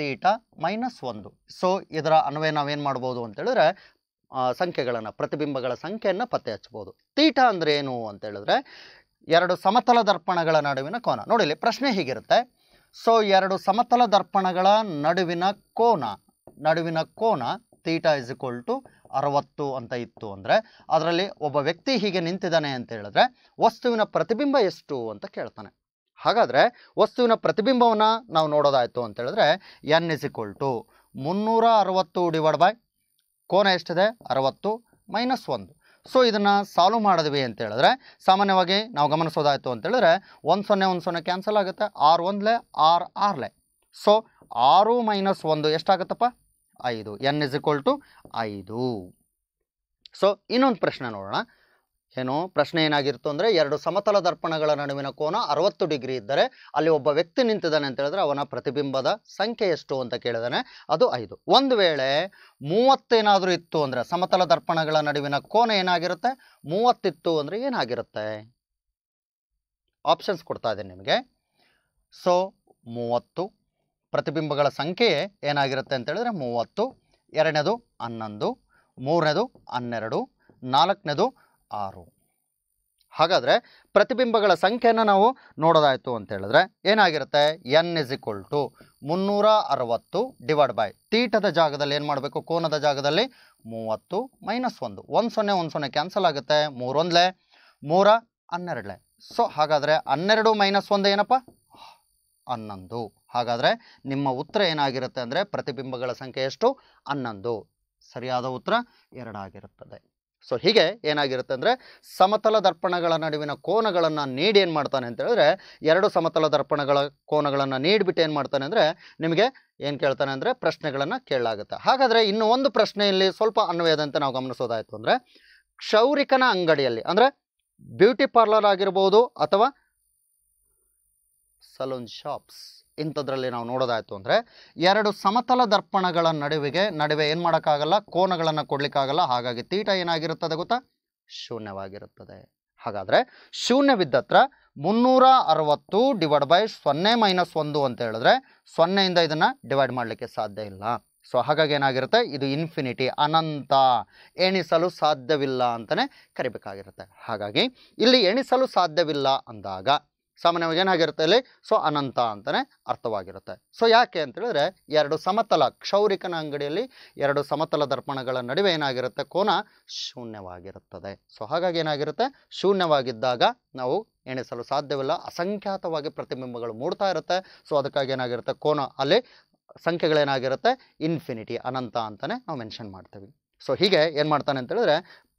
Speaker 1: ತೀಟ ಮೈನಸ್ ಒಂದು ಸೊ ಇದರ ಅನ್ವಯ ನಾವೇನು ಮಾಡ್ಬೋದು ಅಂತೇಳಿದ್ರೆ ಸಂಖ್ಯೆಗಳನ್ನು ಪ್ರತಿಬಿಂಬಗಳ ಸಂಖ್ಯೆಯನ್ನು ಪತ್ತೆ ಹಚ್ಬೋದು ತೀಟ ಅಂದರೆ ಏನು ಅಂತ ಹೇಳಿದ್ರೆ ಎರಡು ಸಮತಲ ದರ್ಪಣಗಳ ನಡುವಿನ ಕೋನ ನೋಡಿಲಿ ಪ್ರಶ್ನೆ ಹೀಗಿರುತ್ತೆ ಸೊ ಎರಡು ಸಮತಲ ದರ್ಪಣಗಳ ನಡುವಿನ ಕೋನ ನಡುವಿನ ಕೋನ ತೀಟ ಇಸ್ ಇಕ್ವಲ್ ಟು ಅರವತ್ತು ಅಂತ ಇತ್ತು ಅಂದರೆ ಅದರಲ್ಲಿ ಒಬ್ಬ ವ್ಯಕ್ತಿ ಹೀಗೆ ನಿಂತಿದ್ದಾನೆ ಅಂತ ಹೇಳಿದ್ರೆ ವಸ್ತುವಿನ ಪ್ರತಿಬಿಂಬ ಎಷ್ಟು ಅಂತ ಕೇಳ್ತಾನೆ ಹಾಗಾದರೆ ವಸ್ತುವಿನ ಪ್ರತಿಬಿಂಬವನ್ನು ನಾವು ನೋಡೋದಾಯಿತು ಅಂತ ಹೇಳಿದ್ರೆ ಎನ್ ಇಸ್ ಇಕ್ವಲ್ ಟು ಮುನ್ನೂರ ಅರವತ್ತು ಡಿವೈಡ್ ಬೈ ಕೋನ ಎಷ್ಟಿದೆ ಅರವತ್ತು ಮೈನಸ್ ಒಂದು ಸೊ ಇದನ್ನು ಸಾಲ್ವ್ ಮಾಡಿದ್ವಿ ಅಂತ ಹೇಳಿದ್ರೆ ಸಾಮಾನ್ಯವಾಗಿ ನಾವು ಗಮನಿಸೋದಾಯಿತು ಅಂತೇಳಿದ್ರೆ ಒಂದು ಸೊನ್ನೆ ಒಂದು ಸೊನ್ನೆ ಕ್ಯಾನ್ಸಲ್ ಆಗುತ್ತೆ ಆರು ಒಂದ್ಲೆ ಆರ್ ಆರ್ಲೆ ಸೊ ಆರು ಮೈನಸ್ ಒಂದು ಎಷ್ಟಾಗುತ್ತಪ್ಪ ಐದು ಎನ್ ಇಸ್ ಇಕ್ವಲ್ ಟು ಐದು ಸೊ ಇನ್ನೊಂದು ಪ್ರಶ್ನೆ ನೋಡೋಣ ಏನು ಪ್ರಶ್ನೆ ಏನಾಗಿತ್ತು ಅಂದರೆ ಎರಡು ಸಮತಲ ದರ್ಪಣಗಳ ನಡುವಿನ ಕೋನ ಅರವತ್ತು ಡಿಗ್ರಿ ಇದ್ದರೆ ಅಲ್ಲಿ ಒಬ್ಬ ವ್ಯಕ್ತಿ ನಿಂತಿದ್ದಾನೆ ಅಂತ ಹೇಳಿದ್ರೆ ಅವನ ಪ್ರತಿಬಿಂಬದ ಸಂಖ್ಯೆ ಎಷ್ಟು ಅಂತ ಕೇಳಿದಾನೆ ಅದು ಐದು ಒಂದು ವೇಳೆ ಮೂವತ್ತೇನಾದರೂ ಇತ್ತು ಅಂದರೆ ಸಮತಲ ದರ್ಪಣಗಳ ನಡುವಿನ ಕೋನ ಏನಾಗಿರುತ್ತೆ ಮೂವತ್ತಿತ್ತು ಅಂದರೆ ಏನಾಗಿರುತ್ತೆ ಆಪ್ಷನ್ಸ್ ಕೊಡ್ತಾ ಇದ್ದೀನಿ ನಿಮಗೆ ಸೊ ಮೂವತ್ತು ಪ್ರತಿಬಿಂಬಗಳ ಸಂಖ್ಯೆ ಏನಾಗಿರುತ್ತೆ ಅಂತ ಹೇಳಿದ್ರೆ ಮೂವತ್ತು ಎರಡನೇದು ಹನ್ನೊಂದು ಮೂರನೇದು ಹನ್ನೆರಡು ನಾಲ್ಕನೇದು ಆರು ಹಾಗಾದರೆ ಪ್ರತಿಬಿಂಬಗಳ ಸಂಖ್ಯೆಯನ್ನು ನಾವು ನೋಡೋದಾಯಿತು ಅಂತ ಹೇಳಿದ್ರೆ ಏನಾಗಿರುತ್ತೆ ಎನ್ ಇಸ್ ಈಕ್ವಲ್ ಟು ಮುನ್ನೂರ ಅರವತ್ತು ಡಿವೈಡ್ ಬೈ ತೀಟದ ಜಾಗದಲ್ಲಿ ಏನು ಮಾಡಬೇಕು ಕೋನದ ಜಾಗದಲ್ಲಿ ಮೂವತ್ತು ಮೈನಸ್ ಒಂದು ಒಂದು ಸೊನ್ನೆ ಒಂದು ಸೊನ್ನೆ ಕ್ಯಾನ್ಸಲ್ ಆಗುತ್ತೆ ಮೂರೊಂದಲೇ ಮೂರ ಹನ್ನೆರಡ್ಲೆ ಸೊ ಹಾಗಾದರೆ ಹನ್ನೆರಡು ಮೈನಸ್ ಒಂದು ಏನಪ್ಪ ಹನ್ನೊಂದು ಹಾಗಾದರೆ ನಿಮ್ಮ ಉತ್ತರ ಏನಾಗಿರುತ್ತೆ ಅಂದರೆ ಪ್ರತಿಬಿಂಬಗಳ ಸಂಖ್ಯೆ ಎಷ್ಟು ಹನ್ನೊಂದು ಸರಿಯಾದ ಉತ್ತರ ಎರಡಾಗಿರುತ್ತದೆ ಸೊ ಹೀಗೆ ಏನಾಗಿರುತ್ತೆ ಅಂದರೆ ಸಮತಲ ದರ್ಪಣಗಳ ನಡುವಿನ ಕೋನಗಳನ್ನು ನೀಡಿ ಏನು ಮಾಡ್ತಾನೆ ಅಂತ ಹೇಳಿದ್ರೆ ಎರಡು ಸಮತಲ ದರ್ಪಣಗಳ ಕೋನಗಳನ್ನು ನೀಡಿಬಿಟ್ಟು ಏನು ಮಾಡ್ತಾನೆ ಅಂದರೆ ನಿಮಗೆ ಏನು ಕೇಳ್ತಾನೆ ಅಂದರೆ ಪ್ರಶ್ನೆಗಳನ್ನು ಕೇಳಲಾಗುತ್ತೆ ಹಾಗಾದರೆ ಇನ್ನೂ ಒಂದು ಪ್ರಶ್ನೆಯಲ್ಲಿ ಸ್ವಲ್ಪ ಅನ್ವಯದಂತೆ ನಾವು ಗಮನಿಸೋದಾಯಿತು ಅಂದರೆ ಕ್ಷೌರಿಕನ ಅಂಗಡಿಯಲ್ಲಿ ಅಂದರೆ ಬ್ಯೂಟಿ ಪಾರ್ಲರ್ ಆಗಿರ್ಬೋದು ಅಥವಾ ಸಲೂನ್ ಶಾಪ್ಸ್ ಇಂಥದ್ರಲ್ಲಿ ನಾವು ನೋಡೋದಾಯಿತು ಅಂದರೆ ಎರಡು ಸಮತಲ ದರ್ಪಣಗಳ ನಡುವಿಗೆ ನಡುವೆ ಏನು ಮಾಡೋಕ್ಕಾಗಲ್ಲ ಕೋನಗಳನ್ನು ಕೊಡಲಿಕ್ಕಾಗಲ್ಲ ಹಾಗಾಗಿ ತೀಟ ಏನಾಗಿರುತ್ತದೆ ಗೊತ್ತಾ ಶೂನ್ಯವಾಗಿರುತ್ತದೆ ಹಾಗಾದರೆ ಶೂನ್ಯವಿದ್ದ ಹತ್ರ ಮುನ್ನೂರ ಅರವತ್ತು ಡಿವೈಡ್ ಬೈ ಸೊನ್ನೆ ಮೈನಸ್ ಒಂದು ಅಂತ ಹೇಳಿದ್ರೆ ಸೊನ್ನೆಯಿಂದ ಇದನ್ನು ಡಿವೈಡ್ ಮಾಡಲಿಕ್ಕೆ ಸಾಧ್ಯ ಇಲ್ಲ ಸೊ ಹಾಗಾಗಿ ಏನಾಗಿರುತ್ತೆ ಇದು ಇನ್ಫಿನಿಟಿ ಅನಂತ ಎಣಿಸಲು ಸಾಧ್ಯವಿಲ್ಲ ಅಂತಲೇ ಕರಿಬೇಕಾಗಿರುತ್ತೆ ಹಾಗಾಗಿ ಇಲ್ಲಿ ಎಣಿಸಲು ಸಾಧ್ಯವಿಲ್ಲ ಅಂದಾಗ ಸಾಮಾನ್ಯವಾಗಿ ಏನಾಗಿರುತ್ತೆ ಇಲ್ಲಿ ಸೊ ಅನಂತ ಅಂತಲೇ ಅರ್ಥವಾಗಿರುತ್ತೆ ಸೊ ಯಾಕೆ ಅಂತೇಳಿದ್ರೆ ಎರಡು ಸಮತಲ ಕ್ಷೌರಿಕನ ಅಂಗಡಿಯಲ್ಲಿ ಎರಡು ಸಮತಲ ದರ್ಪಣಗಳ ನಡುವೆ ಏನಾಗಿರುತ್ತೆ ಕೋನ ಶೂನ್ಯವಾಗಿರುತ್ತದೆ ಸೊ ಹಾಗಾಗಿ ಏನಾಗಿರುತ್ತೆ ಶೂನ್ಯವಾಗಿದ್ದಾಗ ನಾವು ಎಣಿಸಲು ಸಾಧ್ಯವಿಲ್ಲ ಅಸಂಖ್ಯಾತವಾಗಿ ಪ್ರತಿಬಿಂಬಗಳು ಮೂಡ್ತಾ ಇರುತ್ತೆ ಸೊ ಅದಕ್ಕಾಗಿ ಏನಾಗಿರುತ್ತೆ ಕೋನ ಅಲ್ಲಿ ಸಂಖ್ಯೆಗಳೇನಾಗಿರುತ್ತೆ ಇನ್ಫಿನಿಟಿ ಅನಂತ ಅಂತಲೇ ನಾವು ಮೆನ್ಷನ್ ಮಾಡ್ತೀವಿ ಸೊ ಹೀಗೆ ಏನು ಮಾಡ್ತಾನೆ ಅಂತೇಳಿದ್ರೆ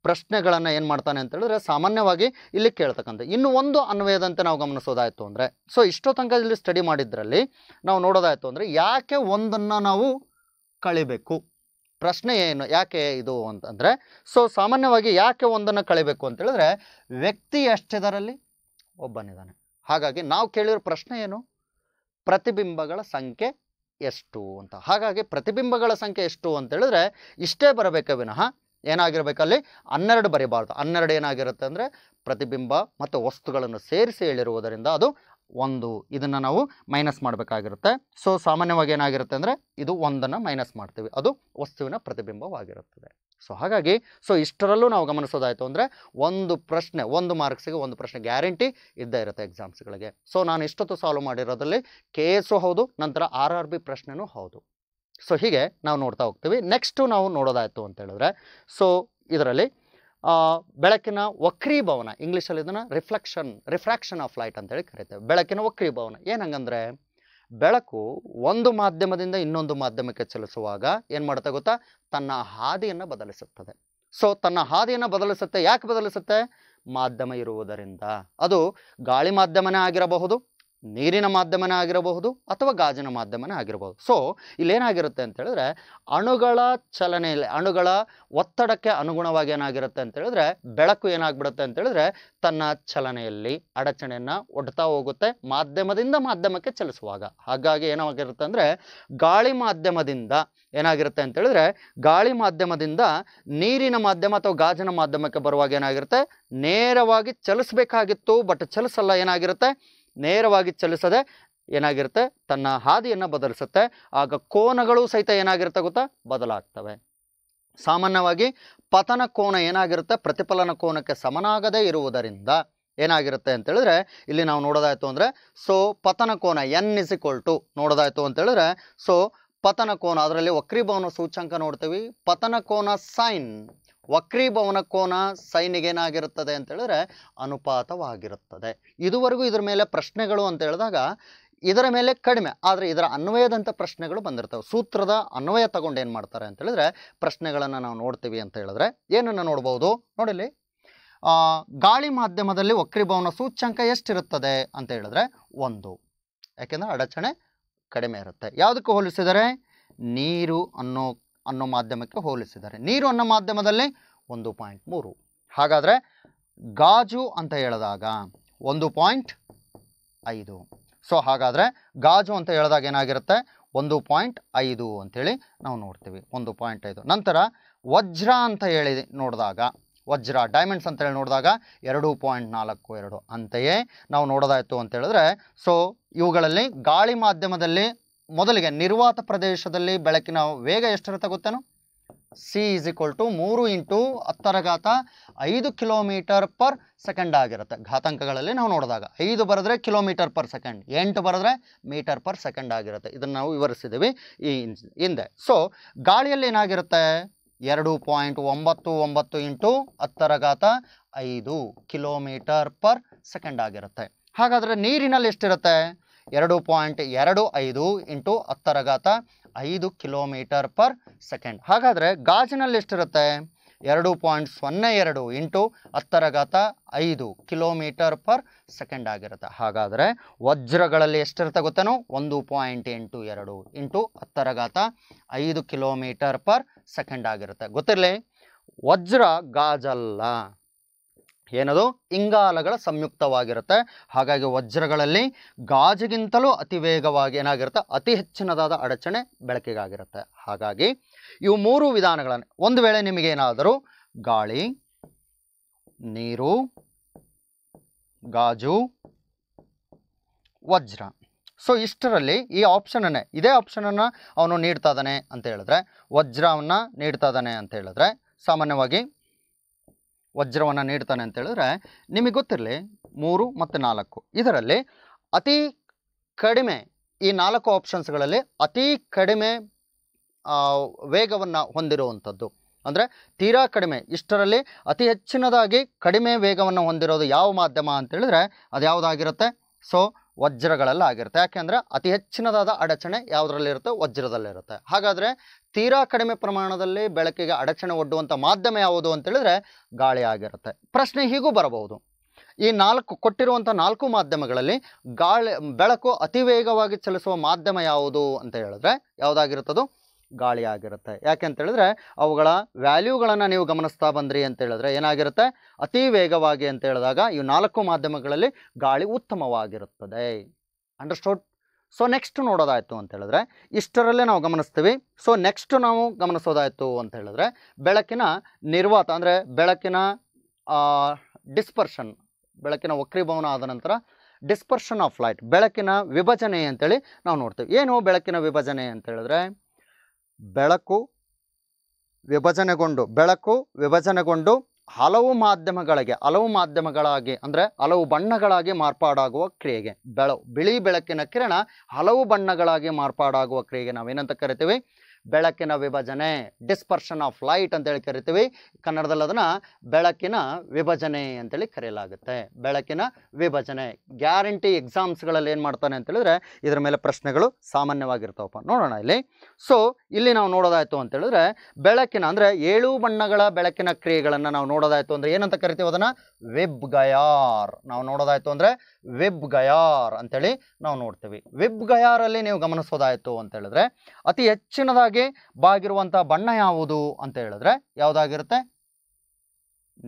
Speaker 1: ಪ್ರಶ್ನೆಗಳನ್ನು ಏನು ಮಾಡ್ತಾನೆ ಅಂತ ಹೇಳಿದ್ರೆ ಸಾಮಾನ್ಯವಾಗಿ ಇಲ್ಲಿ ಕೇಳ್ತಕ್ಕಂಥ ಇನ್ನು ಒಂದು ಅನ್ವಯದಂತೆ ನಾವು ಗಮನಿಸೋದಾಯಿತು ಅಂದರೆ ಸೊ ಇಷ್ಟೋ ತನಕ ಇಲ್ಲಿ ಸ್ಟಡಿ ಮಾಡಿದ್ರಲ್ಲಿ ನಾವು ನೋಡೋದಾಯಿತು ಅಂದರೆ ಯಾಕೆ ಒಂದನ್ನು ನಾವು ಕಳಿಬೇಕು ಪ್ರಶ್ನೆ ಏನು ಯಾಕೆ ಇದು ಅಂತಂದರೆ ಸೊ ಸಾಮಾನ್ಯವಾಗಿ ಯಾಕೆ ಒಂದನ್ನು ಕಳಿಬೇಕು ಅಂತೇಳಿದ್ರೆ ವ್ಯಕ್ತಿ ಎಷ್ಟಿದರಲ್ಲಿ ಒಬ್ಬನಿದ್ದಾನೆ ಹಾಗಾಗಿ ನಾವು ಕೇಳಿರೋ ಪ್ರಶ್ನೆ ಏನು ಪ್ರತಿಬಿಂಬಗಳ ಸಂಖ್ಯೆ ಎಷ್ಟು ಅಂತ ಹಾಗಾಗಿ ಪ್ರತಿಬಿಂಬಗಳ ಸಂಖ್ಯೆ ಎಷ್ಟು ಅಂತೇಳಿದ್ರೆ ಇಷ್ಟೇ ಬರಬೇಕು ವಿನಃ ಏನಾಗಿರಬೇಕಲ್ಲಿ ಹನ್ನೆರಡು ಬರೀಬಾರ್ದು ಹನ್ನೆರಡು ಏನಾಗಿರುತ್ತೆ ಅಂದರೆ ಪ್ರತಿಬಿಂಬ ಮತ್ತು ವಸ್ತುಗಳನ್ನು ಸೇರಿಸಿ ಹೇಳಿರುವುದರಿಂದ ಅದು ಒಂದು ಇದನ್ನು ನಾವು ಮೈನಸ್ ಮಾಡಬೇಕಾಗಿರುತ್ತೆ ಸೊ ಸಾಮಾನ್ಯವಾಗಿ ಏನಾಗಿರುತ್ತೆ ಅಂದರೆ ಇದು ಒಂದನ್ನು ಮೈನಸ್ ಮಾಡ್ತೀವಿ ಅದು ವಸ್ತುವಿನ ಪ್ರತಿಬಿಂಬವಾಗಿರುತ್ತದೆ ಸೊ ಹಾಗಾಗಿ ಸೊ ಇಷ್ಟರಲ್ಲೂ ನಾವು ಗಮನಿಸೋದಾಯಿತು ಅಂದರೆ ಒಂದು ಪ್ರಶ್ನೆ ಒಂದು ಮಾರ್ಕ್ಸಿಗೆ ಒಂದು ಪ್ರಶ್ನೆ ಗ್ಯಾರಂಟಿ ಇದ್ದೇ ಇರುತ್ತೆ ಎಕ್ಸಾಮ್ಸ್ಗಳಿಗೆ ಸೊ ನಾನು ಇಷ್ಟೊತ್ತು ಸಾಲ್ವ್ ಮಾಡಿರೋದ್ರಲ್ಲಿ ಕೆ ಎಸ್ಸು ಹೌದು ನಂತರ ಆರ್ ಆರ್ ಬಿ ಪ್ರಶ್ನೆನೂ ಹೌದು ಸೊ ಹೀಗೆ ನಾವು ನೋಡ್ತಾ ಹೋಗ್ತೀವಿ ನೆಕ್ಸ್ಟು ನಾವು ನೋಡೋದಾಯಿತು ಅಂತ ಹೇಳಿದ್ರೆ ಸೊ ಇದರಲ್ಲಿ ಬೆಳಕಿನ ವಕ್ರೀಭವನ ಇಂಗ್ಲೀಷಲ್ಲಿ ಇದನ್ನು ರಿಫ್ಲೆಕ್ಷನ್ ರಿಫ್ರಾಕ್ಷನ್ ಆಫ್ ಲೈಟ್ ಅಂತೇಳಿ ಕರಿತೇವೆ ಬೆಳಕಿನ ವಕ್ರೀಭವನ ಏನಂಗಂದರೆ ಬೆಳಕು ಒಂದು ಮಾಧ್ಯಮದಿಂದ ಇನ್ನೊಂದು ಮಾಧ್ಯಮಕ್ಕೆ ಚಲಿಸುವಾಗ ಏನು ಮಾಡುತ್ತೆ ಗೊತ್ತಾ ತನ್ನ ಹಾದಿಯನ್ನು ಬದಲಿಸುತ್ತದೆ ಸೊ ತನ್ನ ಹಾದಿಯನ್ನು ಬದಲಿಸುತ್ತೆ ಯಾಕೆ ಬದಲಿಸುತ್ತೆ ಮಾಧ್ಯಮ ಇರುವುದರಿಂದ ಅದು ಗಾಳಿ ಮಾಧ್ಯಮನೇ ಆಗಿರಬಹುದು ನೀರಿನ ಮಾಧ್ಯಮನೇ ಆಗಿರಬಹುದು ಅಥವಾ ಗಾಜಿನ ಮಾಧ್ಯಮನೇ ಆಗಿರಬಹುದು ಸೊ ಇಲ್ಲೇನಾಗಿರುತ್ತೆ ಅಂತ ಅಣುಗಳ ಚಲನೆಯಲ್ಲಿ ಅಣುಗಳ ಒತ್ತಡಕ್ಕೆ ಅನುಗುಣವಾಗಿ ಏನಾಗಿರುತ್ತೆ ಅಂತ ಬೆಳಕು ಏನಾಗ್ಬಿಡುತ್ತೆ ಅಂತೇಳಿದ್ರೆ ತನ್ನ ಚಲನೆಯಲ್ಲಿ ಅಡಚಣೆಯನ್ನು ಒಡ್ತಾ ಹೋಗುತ್ತೆ ಮಾಧ್ಯಮದಿಂದ ಮಾಧ್ಯಮಕ್ಕೆ ಚಲಿಸುವಾಗ ಹಾಗಾಗಿ ಏನಾಗಿರುತ್ತೆ ಅಂದರೆ ಗಾಳಿ ಮಾಧ್ಯಮದಿಂದ ಏನಾಗಿರುತ್ತೆ ಅಂತ ಹೇಳಿದ್ರೆ ಗಾಳಿ ಮಾಧ್ಯಮದಿಂದ ನೀರಿನ ಮಾಧ್ಯಮ ಅಥವಾ ಗಾಜಿನ ಮಾಧ್ಯಮಕ್ಕೆ ಬರುವಾಗ ಏನಾಗಿರುತ್ತೆ ನೇರವಾಗಿ ಚಲಿಸಬೇಕಾಗಿತ್ತು ಬಟ್ ಚಲಿಸಲ್ಲ ಏನಾಗಿರುತ್ತೆ ನೇರವಾಗಿ ಚಲಿಸದೆ ಏನಾಗಿರುತ್ತೆ ತನ್ನ ಹಾದಿಯನ್ನು ಬದಲಿಸುತ್ತೆ ಆಗ ಕೋನಗಳು ಸಹಿತ ಏನಾಗಿರುತ್ತೆ ಗೊತ್ತಾ ಬದಲಾಗ್ತವೆ ಸಾಮಾನ್ಯವಾಗಿ ಪತನ ಕೋನ ಏನಾಗಿರುತ್ತೆ ಪ್ರತಿಫಲನ ಕೋನಕ್ಕೆ ಸಮನಾಗದೇ ಇರುವುದರಿಂದ ಏನಾಗಿರುತ್ತೆ ಅಂತೇಳಿದ್ರೆ ಇಲ್ಲಿ ನಾವು ನೋಡೋದಾಯಿತು ಅಂದರೆ ಸೊ ಪತನ ಕೋನ ಎನ್ ಇಸ್ ಇಕ್ವಲ್ ಟು ನೋಡೋದಾಯಿತು ಅಂತೇಳಿದ್ರೆ ಸೊ ಪತನ ಕೋನ ಅದರಲ್ಲಿ ವಕ್ರೀಭವನ ಸೂಚ್ಯಂಕ ನೋಡ್ತೀವಿ ಪತನ ಕೋನ ಸೈನ್ ಕೋನ ಏನಾಗಿರುತ್ತದೆ ಅಂತ ಅಂತೇಳಿದ್ರೆ ಅನುಪಾತವಾಗಿರುತ್ತದೆ ಇದುವರೆಗೂ ಇದರ ಮೇಲೆ ಪ್ರಶ್ನೆಗಳು ಅಂತ ಹೇಳಿದಾಗ ಇದರ ಮೇಲೆ ಕಡಿಮೆ ಆದರೆ ಇದರ ಅನ್ವಯದಂಥ ಪ್ರಶ್ನೆಗಳು ಬಂದಿರ್ತವೆ ಸೂತ್ರದ ಅನ್ವಯ ತಗೊಂಡು ಏನು ಮಾಡ್ತಾರೆ ಅಂತೇಳಿದ್ರೆ ಪ್ರಶ್ನೆಗಳನ್ನು ನಾವು ನೋಡ್ತೀವಿ ಅಂತ ಹೇಳಿದ್ರೆ ಏನನ್ನು ನೋಡ್ಬೋದು ನೋಡಿಲಿ ಗಾಳಿ ಮಾಧ್ಯಮದಲ್ಲಿ ವಕ್ರೀಭವನ ಸೂಚ್ಯಂಕ ಎಷ್ಟಿರುತ್ತದೆ ಅಂತ ಹೇಳಿದ್ರೆ ಒಂದು ಯಾಕೆಂದರೆ ಅಡಚಣೆ ಕಡಿಮೆ ಇರುತ್ತೆ ಯಾವುದಕ್ಕೆ ಹೋಲಿಸಿದರೆ ನೀರು ಅನ್ನೋ ಅನ್ನೋ ಮಾಧ್ಯಮಕ್ಕೆ ಹೋಲಿಸಿದ್ದಾರೆ ನೀರು ಅನ್ನೋ ಮಾಧ್ಯಮದಲ್ಲಿ ಒಂದು ಪಾಯಿಂಟ್ ಮೂರು ಹಾಗಾದರೆ ಗಾಜು ಅಂತ ಹೇಳಿದಾಗ ಒಂದು ಪಾಯಿಂಟ್ ಐದು ಸೊ ಹಾಗಾದರೆ ಗಾಜು ಅಂತ ಹೇಳಿದಾಗ ಏನಾಗಿರುತ್ತೆ ಒಂದು ಪಾಯಿಂಟ್ ಐದು ಅಂಥೇಳಿ ನಾವು ನೋಡ್ತೀವಿ ಒಂದು ಪಾಯಿಂಟ್ ಐದು ನಂತರ ವಜ್ರ ಅಂತ ಹೇಳಿ ನೋಡಿದಾಗ ವಜ್ರ ಡೈಮಂಡ್ಸ್ ಅಂತ ಹೇಳಿ ನೋಡಿದಾಗ ಎರಡು ಪಾಯಿಂಟ್ ನಾಲ್ಕು ಎರಡು ಅಂತೆಯೇ ನಾವು ನೋಡೋದಾಯಿತು ಅಂತ ಹೇಳಿದ್ರೆ ಸೊ ಇವುಗಳಲ್ಲಿ ಗಾಳಿ ಮಾಧ್ಯಮದಲ್ಲಿ ಮೊದಲಿಗೆ ನಿರ್ವಾತ ಪ್ರದೇಶದಲ್ಲಿ ಬೆಳಕಿನ ವೇಗ ಎಷ್ಟಿರುತ್ತೆ ಗೊತ್ತೇನು ಸಿ ಈಸ್ ಈಕ್ವಲ್ ಟು ಮೂರು ಇಂಟು ಹತ್ತರ ಘಾತ ಐದು ಕಿಲೋಮೀಟರ್ ಪರ್ ಸೆಕೆಂಡ್ ಆಗಿರುತ್ತೆ ಘಾತಾಂಕಗಳಲ್ಲಿ ನಾವು ನೋಡಿದಾಗ ಐದು ಬರೆದ್ರೆ ಕಿಲೋಮೀಟರ್ ಪರ್ ಸೆಕೆಂಡ್ ಎಂಟು ಬರೆದ್ರೆ ಮೀಟರ್ ಪರ್ ಸೆಕೆಂಡ್ ಆಗಿರುತ್ತೆ ಇದನ್ನು ನಾವು ವಿವರಿಸಿದ್ದೀವಿ ಈ ಹಿಂದೆ ಸೊ ಗಾಳಿಯಲ್ಲಿ ಏನಾಗಿರುತ್ತೆ ಎರಡು ಪಾಯಿಂಟ್ ಒಂಬತ್ತು ಒಂಬತ್ತು ಇಂಟು ಹತ್ತರ ಘಾತ ಐದು ಕಿಲೋಮೀಟರ್ ಪರ್ ಸೆಕೆಂಡ್ ಆಗಿರುತ್ತೆ ಹಾಗಾದರೆ ನೀರಿನಲ್ಲಿ ಎಷ್ಟಿರುತ್ತೆ ಎರಡು ಪಾಯಿಂಟ್ ಎರಡು ಐದು ಇಂಟು ಹತ್ತರ ಐದು ಕಿಲೋಮೀಟರ್ ಪರ್ ಸೆಕೆಂಡ್ ಹಾಗಾದರೆ ಗಾಜಿನಲ್ಲಿ ಎಷ್ಟಿರುತ್ತೆ ಎರಡು ಪಾಯಿಂಟ್ ಸೊನ್ನೆ ಎರಡು ಇಂಟು ಹತ್ತರ ಐದು ಕಿಲೋಮೀಟರ್ ಪರ್ ಸೆಕೆಂಡ್ ಆಗಿರುತ್ತೆ ಹಾಗಾದರೆ ವಜ್ರಗಳಲ್ಲಿ ಎಷ್ಟಿರುತ್ತೆ ಗೊತ್ತೇನೋ ಒಂದು ಪಾಯಿಂಟ್ ಎಂಟು ಎರಡು ಇಂಟು ಹತ್ತರ ಐದು ಕಿಲೋಮೀಟರ್ ಪರ್ ಸೆಕೆಂಡ್ ಆಗಿರುತ್ತೆ ಗೊತ್ತಿರಲಿ ವಜ್ರ ಗಾಜಲ್ಲ ಏನದು ಇಂಗಾಲಗಳ ಸಂಯುಕ್ತವಾಗಿರುತ್ತೆ ಹಾಗಾಗಿ ವಜ್ರಗಳಲ್ಲಿ ಗಾಜಿಗಿಂತಲೂ ಅತಿ ವೇಗವಾಗಿ ಏನಾಗಿರುತ್ತೆ ಅತಿ ಹೆಚ್ಚಿನದಾದ ಅಡಚಣೆ ಬೆಳಕಿಗಾಗಿರುತ್ತೆ ಹಾಗಾಗಿ ಇವು ಮೂರು ವಿಧಾನಗಳನ್ನು ಒಂದು ವೇಳೆ ನಿಮಗೇನಾದರೂ ಗಾಳಿ ನೀರು ಗಾಜು ವಜ್ರ ಸೊ ಇಷ್ಟರಲ್ಲಿ ಈ ಆಪ್ಷನನ್ನೇ ಇದೇ ಆಪ್ಷನನ್ನು ಅವನು ನೀಡ್ತಾ ಇದ್ದಾನೆ ಅಂತ ಹೇಳಿದ್ರೆ ವಜ್ರವನ್ನು ನೀಡ್ತಾ ಇದ್ದಾನೆ ಅಂತ ಹೇಳಿದ್ರೆ ಸಾಮಾನ್ಯವಾಗಿ ವಜ್ರವನ್ನು ನೀಡ್ತಾನೆ ಅಂತ ಹೇಳಿದ್ರೆ ನಿಮಗೆ ಗೊತ್ತಿರಲಿ ಮೂರು ಮತ್ತು ನಾಲ್ಕು ಇದರಲ್ಲಿ ಅತಿ ಕಡಿಮೆ ಈ ನಾಲ್ಕು ಆಪ್ಷನ್ಸ್ಗಳಲ್ಲಿ ಅತಿ ಕಡಿಮೆ ವೇಗವನ್ನು ಹೊಂದಿರುವಂಥದ್ದು ಅಂದರೆ ತೀರಾ ಕಡಿಮೆ ಇಷ್ಟರಲ್ಲಿ ಅತಿ ಹೆಚ್ಚಿನದಾಗಿ ಕಡಿಮೆ ವೇಗವನ್ನು ಹೊಂದಿರೋದು ಯಾವ ಮಾಧ್ಯಮ ಅಂತೇಳಿದ್ರೆ ಅದು ಯಾವುದಾಗಿರುತ್ತೆ ಸೊ ವಜ್ರಗಳೆಲ್ಲ ಆಗಿರುತ್ತೆ ಯಾಕೆಂದರೆ ಅತಿ ಹೆಚ್ಚಿನದಾದ ಅಡಚಣೆ ಯಾವುದರಲ್ಲಿರುತ್ತೆ ವಜ್ರದಲ್ಲಿರುತ್ತೆ ಹಾಗಾದರೆ ತೀರಾ ಕಡಿಮೆ ಪ್ರಮಾಣದಲ್ಲಿ ಬೆಳಕಿಗೆ ಅಡಚಣೆ ಒಡ್ಡುವಂಥ ಮಾಧ್ಯಮ ಯಾವುದು ಅಂತೇಳಿದರೆ ಗಾಳಿ ಆಗಿರುತ್ತೆ ಪ್ರಶ್ನೆ ಹೀಗೂ ಬರಬಹುದು ಈ ನಾಲ್ಕು ಕೊಟ್ಟಿರುವಂಥ ನಾಲ್ಕು ಮಾಧ್ಯಮಗಳಲ್ಲಿ ಗಾಳಿ ಬೆಳಕು ಅತಿ ವೇಗವಾಗಿ ಚಲಿಸುವ ಮಾಧ್ಯಮ ಯಾವುದು ಅಂತ ಹೇಳಿದ್ರೆ ಯಾವುದಾಗಿರುತ್ತದು ಗಾಳಿ ಆಗಿರುತ್ತೆ ಯಾಕೆ ಅಂತೇಳಿದ್ರೆ ಅವುಗಳ ವ್ಯಾಲ್ಯೂಗಳನ್ನು ನೀವು ಗಮನಿಸ್ತಾ ಬಂದ್ರಿ ಅಂತ ಹೇಳಿದ್ರೆ ಏನಾಗಿರುತ್ತೆ ಅತಿ ವೇಗವಾಗಿ ಅಂತ ಹೇಳಿದಾಗ ಈ ನಾಲ್ಕು ಮಾಧ್ಯಮಗಳಲ್ಲಿ ಗಾಳಿ ಉತ್ತಮವಾಗಿರುತ್ತದೆ ಅಂಡರ್ಸ್ಟೋಟ್ ಸೊ ನೆಕ್ಸ್ಟ್ ನೋಡೋದಾಯಿತು ಅಂತ ಹೇಳಿದ್ರೆ ಇಷ್ಟರಲ್ಲೇ ನಾವು ಗಮನಿಸ್ತೀವಿ ಸೊ ನೆಕ್ಸ್ಟ್ ನಾವು ಗಮನಿಸೋದಾಯಿತು ಅಂತ ಹೇಳಿದ್ರೆ ಬೆಳಕಿನ ನಿರ್ವಾತ ಅಂದರೆ ಬೆಳಕಿನ ಡಿಸ್ಪರ್ಷನ್ ಬೆಳಕಿನ ವಕ್ರೀಭವನ ಆದ ನಂತರ ಡಿಸ್ಪರ್ಷನ್ ಆಫ್ ಲೈಟ್ ಬೆಳಕಿನ ವಿಭಜನೆ ಅಂತೇಳಿ ನಾವು ನೋಡ್ತೀವಿ ಏನು ಬೆಳಕಿನ ವಿಭಜನೆ ಅಂತ ಹೇಳಿದ್ರೆ ಬೆಳಕು ವಿಭಜನೆಗೊಂಡು ಬೆಳಕು ವಿಭಜನೆಗೊಂಡು ಹಲವು ಮಾಧ್ಯಮಗಳಿಗೆ ಹಲವು ಮಾಧ್ಯಮಗಳಾಗಿ ಅಂದರೆ ಹಲವು ಬಣ್ಣಗಳಾಗಿ ಮಾರ್ಪಾಡಾಗುವ ಕ್ರಿಯೆಗೆ ಬೆಳ ಬಿಳಿ ಬೆಳಕಿನ ಕಿರಣ ಹಲವು ಬಣ್ಣಗಳಾಗಿ ಮಾರ್ಪಾಡಾಗುವ ಕ್ರಿಯೆಗೆ ನಾವೇನಂತ ಕರಿತೀವಿ ಬೆಳಕಿನ ವಿಭಜನೆ ಡಿಸ್ಪರ್ಷನ್ ಆಫ್ ಲೈಟ್ ಅಂತೇಳಿ ಕರಿತೀವಿ ಕನ್ನಡದಲ್ಲಿ ಅದನ್ನು ಬೆಳಕಿನ ವಿಭಜನೆ ಅಂತೇಳಿ ಕರೆಯಲಾಗುತ್ತೆ ಬೆಳಕಿನ ವಿಭಜನೆ ಗ್ಯಾರಂಟಿ ಎಕ್ಸಾಮ್ಸ್ಗಳಲ್ಲಿ ಏನು ಮಾಡ್ತಾನೆ ಅಂತೇಳಿದ್ರೆ ಇದರ ಮೇಲೆ ಪ್ರಶ್ನೆಗಳು ಸಾಮಾನ್ಯವಾಗಿರ್ತಾವಪ್ಪ ನೋಡೋಣ ಇಲ್ಲಿ ಸೊ ಇಲ್ಲಿ ನಾವು ನೋಡೋದಾಯಿತು ಅಂತೇಳಿದ್ರೆ ಬೆಳಕಿನ ಅಂದರೆ ಏಳು ಬಣ್ಣಗಳ ಬೆಳಕಿನ ಕ್ರಿಯೆಗಳನ್ನು ನಾವು ನೋಡೋದಾಯಿತು ಅಂದರೆ ಏನಂತ ಕರಿತೀವಿ ಅದನ್ನು ವೆಬ್ ಗಯಾರ್ ನಾವು ನೋಡೋದಾಯಿತು ಅಂದರೆ ವೆಬ್ ಗಯಾರ್ ಅಂತೇಳಿ ನಾವು ನೋಡ್ತೀವಿ ವೆಬ್ ಗಯಾರಲ್ಲಿ ನೀವು ಗಮನಿಸೋದಾಯಿತು ಅಂತೇಳಿದ್ರೆ ಅತಿ ಹೆಚ್ಚಿನದಾಗಿ ಹಾಗೆ ಬಾಗಿರುವಂಥ ಬಣ್ಣ ಯಾವುದು ಅಂತ ಹೇಳಿದ್ರೆ ಯಾವುದಾಗಿರುತ್ತೆ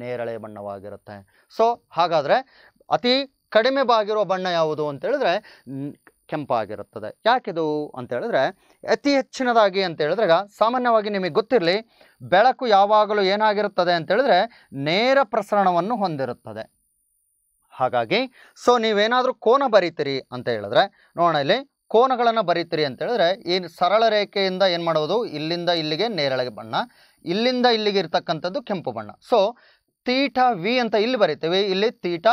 Speaker 1: ನೇರಳೆ ಬಣ್ಣವಾಗಿರುತ್ತೆ ಸೊ ಹಾಗಾದರೆ ಅತಿ ಕಡಿಮೆ ಬಾಗಿರುವ ಬಣ್ಣ ಯಾವುದು ಅಂತ ಹೇಳಿದ್ರೆ ಕೆಂಪಾಗಿರುತ್ತದೆ ಯಾಕಿದು ಅಂತ ಹೇಳಿದ್ರೆ ಅತಿ ಹೆಚ್ಚಿನದಾಗಿ ಅಂತ ಹೇಳಿದ್ರೆ ಸಾಮಾನ್ಯವಾಗಿ ನಿಮಗೆ ಗೊತ್ತಿರಲಿ ಬೆಳಕು ಯಾವಾಗಲೂ ಏನಾಗಿರುತ್ತದೆ ಅಂತ ಹೇಳಿದ್ರೆ ನೇರ ಪ್ರಸರಣವನ್ನು ಹೊಂದಿರುತ್ತದೆ ಹಾಗಾಗಿ ಸೊ ನೀವೇನಾದರೂ ಕೋನ ಬರೀತೀರಿ ಅಂತ ಹೇಳಿದ್ರೆ ನೋಡೋಣ ಇಲ್ಲಿ ಕೋನಗಳನ್ನು ಬರೀತೀರಿ ಅಂತ ಹೇಳಿದ್ರೆ ಈ ಸರಳ ರೇಖೆಯಿಂದ ಏನು ಮಾಡೋದು ಇಲ್ಲಿಂದ ಇಲ್ಲಿಗೆ ನೇರಳೆ ಬಣ್ಣ ಇಲ್ಲಿಂದ ಇಲ್ಲಿಗೆ ಇರ್ತಕ್ಕಂಥದ್ದು ಕೆಂಪು ಬಣ್ಣ ಸೊ ತೀಟ ವಿ ಅಂತ ಇಲ್ಲಿ ಬರಿತೀವಿ ಇಲ್ಲಿ ತೀಟ